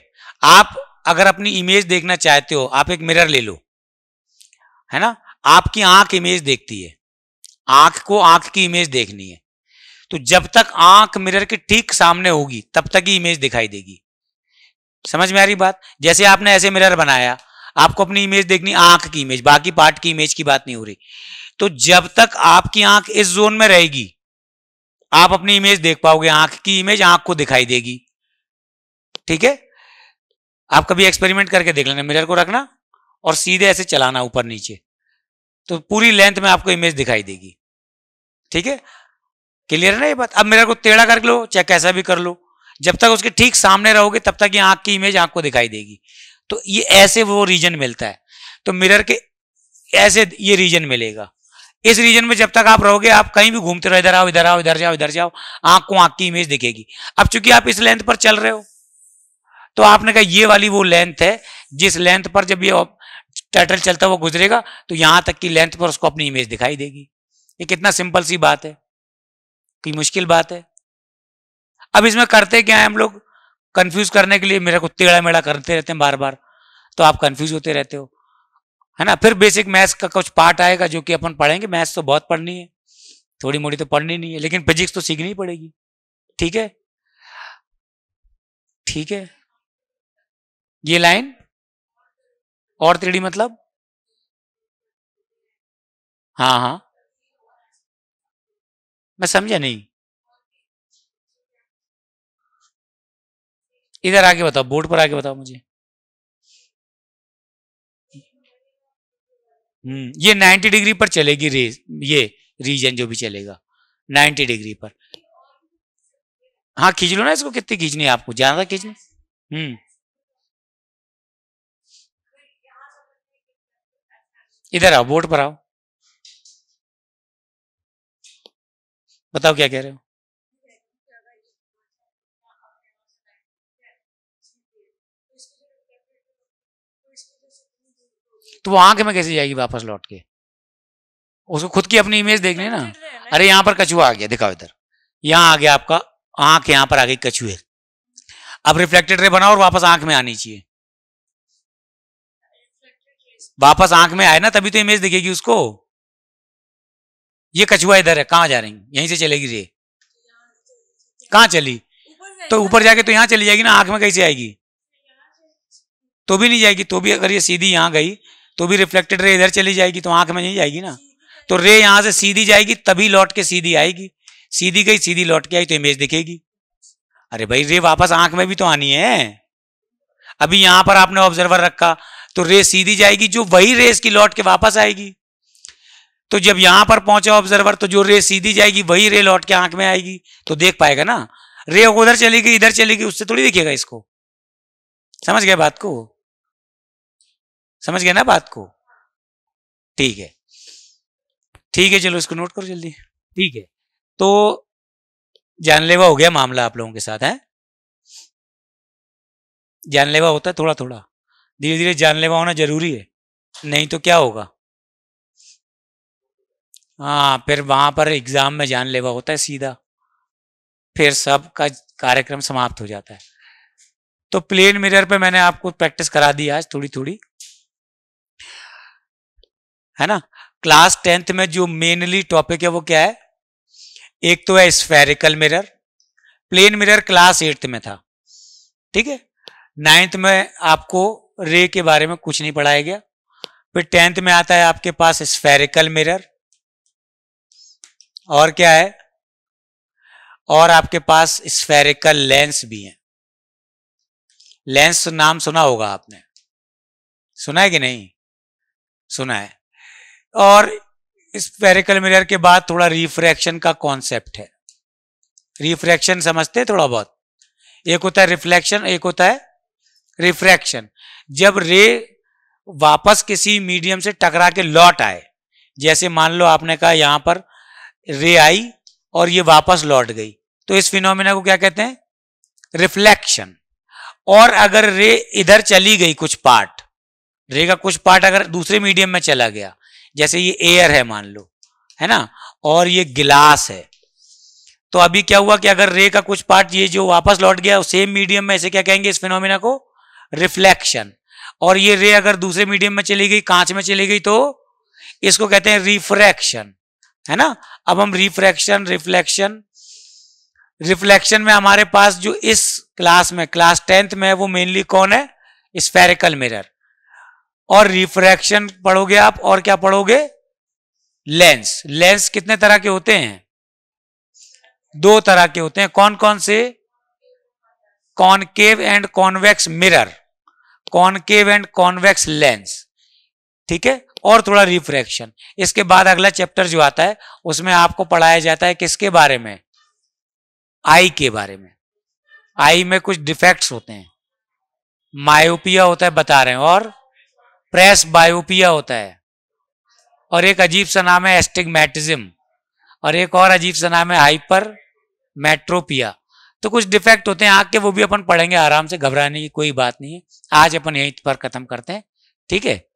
आप अगर अपनी इमेज देखना चाहते हो आप एक मिरर ले लो है ना आपकी आंख इमेज देखती है आंख को आंख की इमेज देखनी है तो जब तक आंख मिरर के ठीक सामने होगी तब तक ही इमेज दिखाई देगी समझ में आ रही बात जैसे आपने ऐसे मिरर बनाया आपको अपनी इमेज देखनी आंख की इमेज बाकी पार्ट की इमेज की बात नहीं हो रही तो जब तक आपकी आंख इस जोन में रहेगी आप अपनी इमेज देख पाओगे आंख की इमेज आंख को दिखाई देगी ठीक है आप कभी एक्सपेरिमेंट करके देख लेना मिरर को रखना और सीधे ऐसे चलाना ऊपर नीचे तो पूरी लेंथ में आपको इमेज दिखाई देगी ठीक है क्लियर ना ये बात अब मिरर को टेढ़ा कर लो चाहे कैसा भी कर लो जब तक उसके ठीक सामने रहोगे तब तक ये आंख की इमेज आंख को दिखाई देगी तो ये ऐसे वो रीजन मिलता है तो मिरर के ऐसे ये रीजन मिलेगा इस रीजन में जब तक आप रहोगे आप कहीं भी घूमते रहो इधर आओ इधर आओ इधर जाओ इधर जाओ आंख को आंख की इमेज दिखेगी अब चूंकि आप इस लेंथ पर चल रहे हो तो आपने कहा ये वाली वो लेंथ है जिस लेंथ पर जब ये टर्टल चलता हुआ गुजरेगा तो यहां तक की लेंथ पर उसको अपनी इमेज दिखाई देगी ये कितना सिंपल सी बात है कि मुश्किल बात है अब इसमें करते क्या है हम लोग कंफ्यूज करने के लिए मेरे को टेढ़ा मेढ़ा करते रहते हैं बार बार तो आप कंफ्यूज होते रहते हो है ना फिर बेसिक मैथ्स का कुछ पार्ट आएगा जो कि अपन पढ़ेंगे मैथ्स तो बहुत पढ़नी है थोड़ी मोड़ी तो पढ़नी नहीं है लेकिन फिजिक्स तो सीखनी पड़ेगी ठीक है ठीक है ये लाइन और थ्री मतलब हाँ हाँ मैं समझा नहीं इधर आगे बताओ बोर्ड पर आगे बताओ मुझे हम्म, ये 90 डिग्री पर चलेगी रे ये रीजन जो भी चलेगा 90 डिग्री पर हाँ खींच लो ना इसको कितनी खींचनी है आपको ज्यादा खींचनी हम्म इधर आओ बोर्ड पर आओ बताओ क्या कह रहे हो तो वो आंख में कैसे जाएगी वापस लौट के उसको खुद की अपनी इमेज देख ले ना अरे यहां पर कछुआ आ गया दिखाओ इधर यहां आ गया आपका आंख यहां पर आ गई कछुए अब रिफ्लेक्टेड रे बनाओ और वापस आंख में आनी चाहिए वापस आंख में आए ना तभी तो इमेज दिखेगी उसको ये कछुआ इधर है कहां जा रही यहीं से चलेगी रे कहां चली तो ऊपर जाके तो यहां चली जाएगी ना आंख में कैसे आएगी तो भी नहीं जाएगी तो भी अगर ये सीधी यहां गई तो भी रिफ्लेक्टेड रे इधर चली जाएगी तो आंख में नहीं जाएगी ना तो रे यहां से सीधी जाएगी तभी लौट के सीधी आएगी सीधी गई सीधी लौट के आई तो इमेज दिखेगी अरे भाई रे वापस आंख में भी तो आनी है अभी यहां पर आपने ऑब्जर्वर रखा तो रे सीधी जाएगी जो वही रेस की लौट के वापस आएगी तो जब यहां पर पहुंचे ऑब्जर्वर तो जो रे सीधी जाएगी वही रे लौट के आंख में आएगी तो देख पाएगा ना रे उधर चली गई इधर चली गई उससे थोड़ी दिखेगा इसको समझ गए बात को समझ गए ना बात को ठीक है ठीक है चलो इसको नोट करो जल्दी ठीक है तो जानलेवा हो गया मामला आप लोगों के साथ है जानलेवा होता है थोड़ा थोड़ा धीरे धीरे जानलेवा होना जरूरी है नहीं तो क्या होगा हाँ फिर वहां पर एग्जाम में जानलेवा होता है सीधा फिर सब का कार्यक्रम समाप्त हो जाता है तो प्लेन मिरर पे मैंने आपको प्रैक्टिस करा दी आज थोड़ी थोड़ी है ना क्लास टेंथ में जो मेनली टॉपिक है वो क्या है एक तो है spherical mirror plane mirror class eighth में था ठीक है नाइन्थ में आपको रे के बारे में कुछ नहीं पढ़ाया गया फिर टेंथ में आता है आपके पास स्फेरिकल मिरर और क्या है और आपके पास स्फेरिकल लेंस भी है लेंस नाम सुना होगा आपने सुना है कि नहीं सुना है और पेरिकल मिरर के बाद थोड़ा रिफ्रैक्शन का कॉन्सेप्ट है रिफ्रैक्शन समझते हैं थोड़ा बहुत एक होता है रिफ्लेक्शन एक होता है रिफ्रैक्शन जब रे वापस किसी मीडियम से टकरा के लौट आए जैसे मान लो आपने कहा यहां पर रे आई और ये वापस लौट गई तो इस फिनोमिना को क्या कहते हैं रिफ्लेक्शन और अगर रे इधर चली गई कुछ पार्ट रे का कुछ पार्ट अगर दूसरे मीडियम में चला गया जैसे ये एयर है मान लो है ना और ये गिलास है तो अभी क्या हुआ कि अगर रे का कुछ पार्ट ये जो वापस लौट गया सेम मीडियम में ऐसे क्या कहेंगे इस फिनोमिना को रिफ्लेक्शन और ये रे अगर दूसरे मीडियम में चली गई कांच में चली गई तो इसको कहते हैं रिफ्रैक्शन है ना अब हम रिफ्रैक्शन रिफ्लेक्शन रिफ्लेक्शन में हमारे पास जो इस क्लास में क्लास टेंथ में है वो मेनली कौन है स्फेरिकल मिरर और रिफ्रैक्शन पढ़ोगे आप और क्या पढ़ोगे लेंस लेंस कितने तरह के होते हैं दो तरह के होते हैं कौन कौन से concave and convex mirror concave and convex lens ठीक है और थोड़ा रिफ्रैक्शन इसके बाद अगला चैप्टर जो आता है उसमें आपको पढ़ाया जाता है किसके बारे में आई के बारे में आई में कुछ डिफेक्ट्स होते हैं मायोपिया होता है बता रहे हैं और प्रेस बायोपिया होता है और एक अजीब सा नाम है एस्टिगमेटिज्म और एक और अजीब सा नाम है हाइपर मेट्रोपिया तो कुछ डिफेक्ट होते हैं आँख के वो भी अपन पढ़ेंगे आराम से घबराने की कोई बात नहीं है आज अपन यहीं पर खत्म करते हैं ठीक है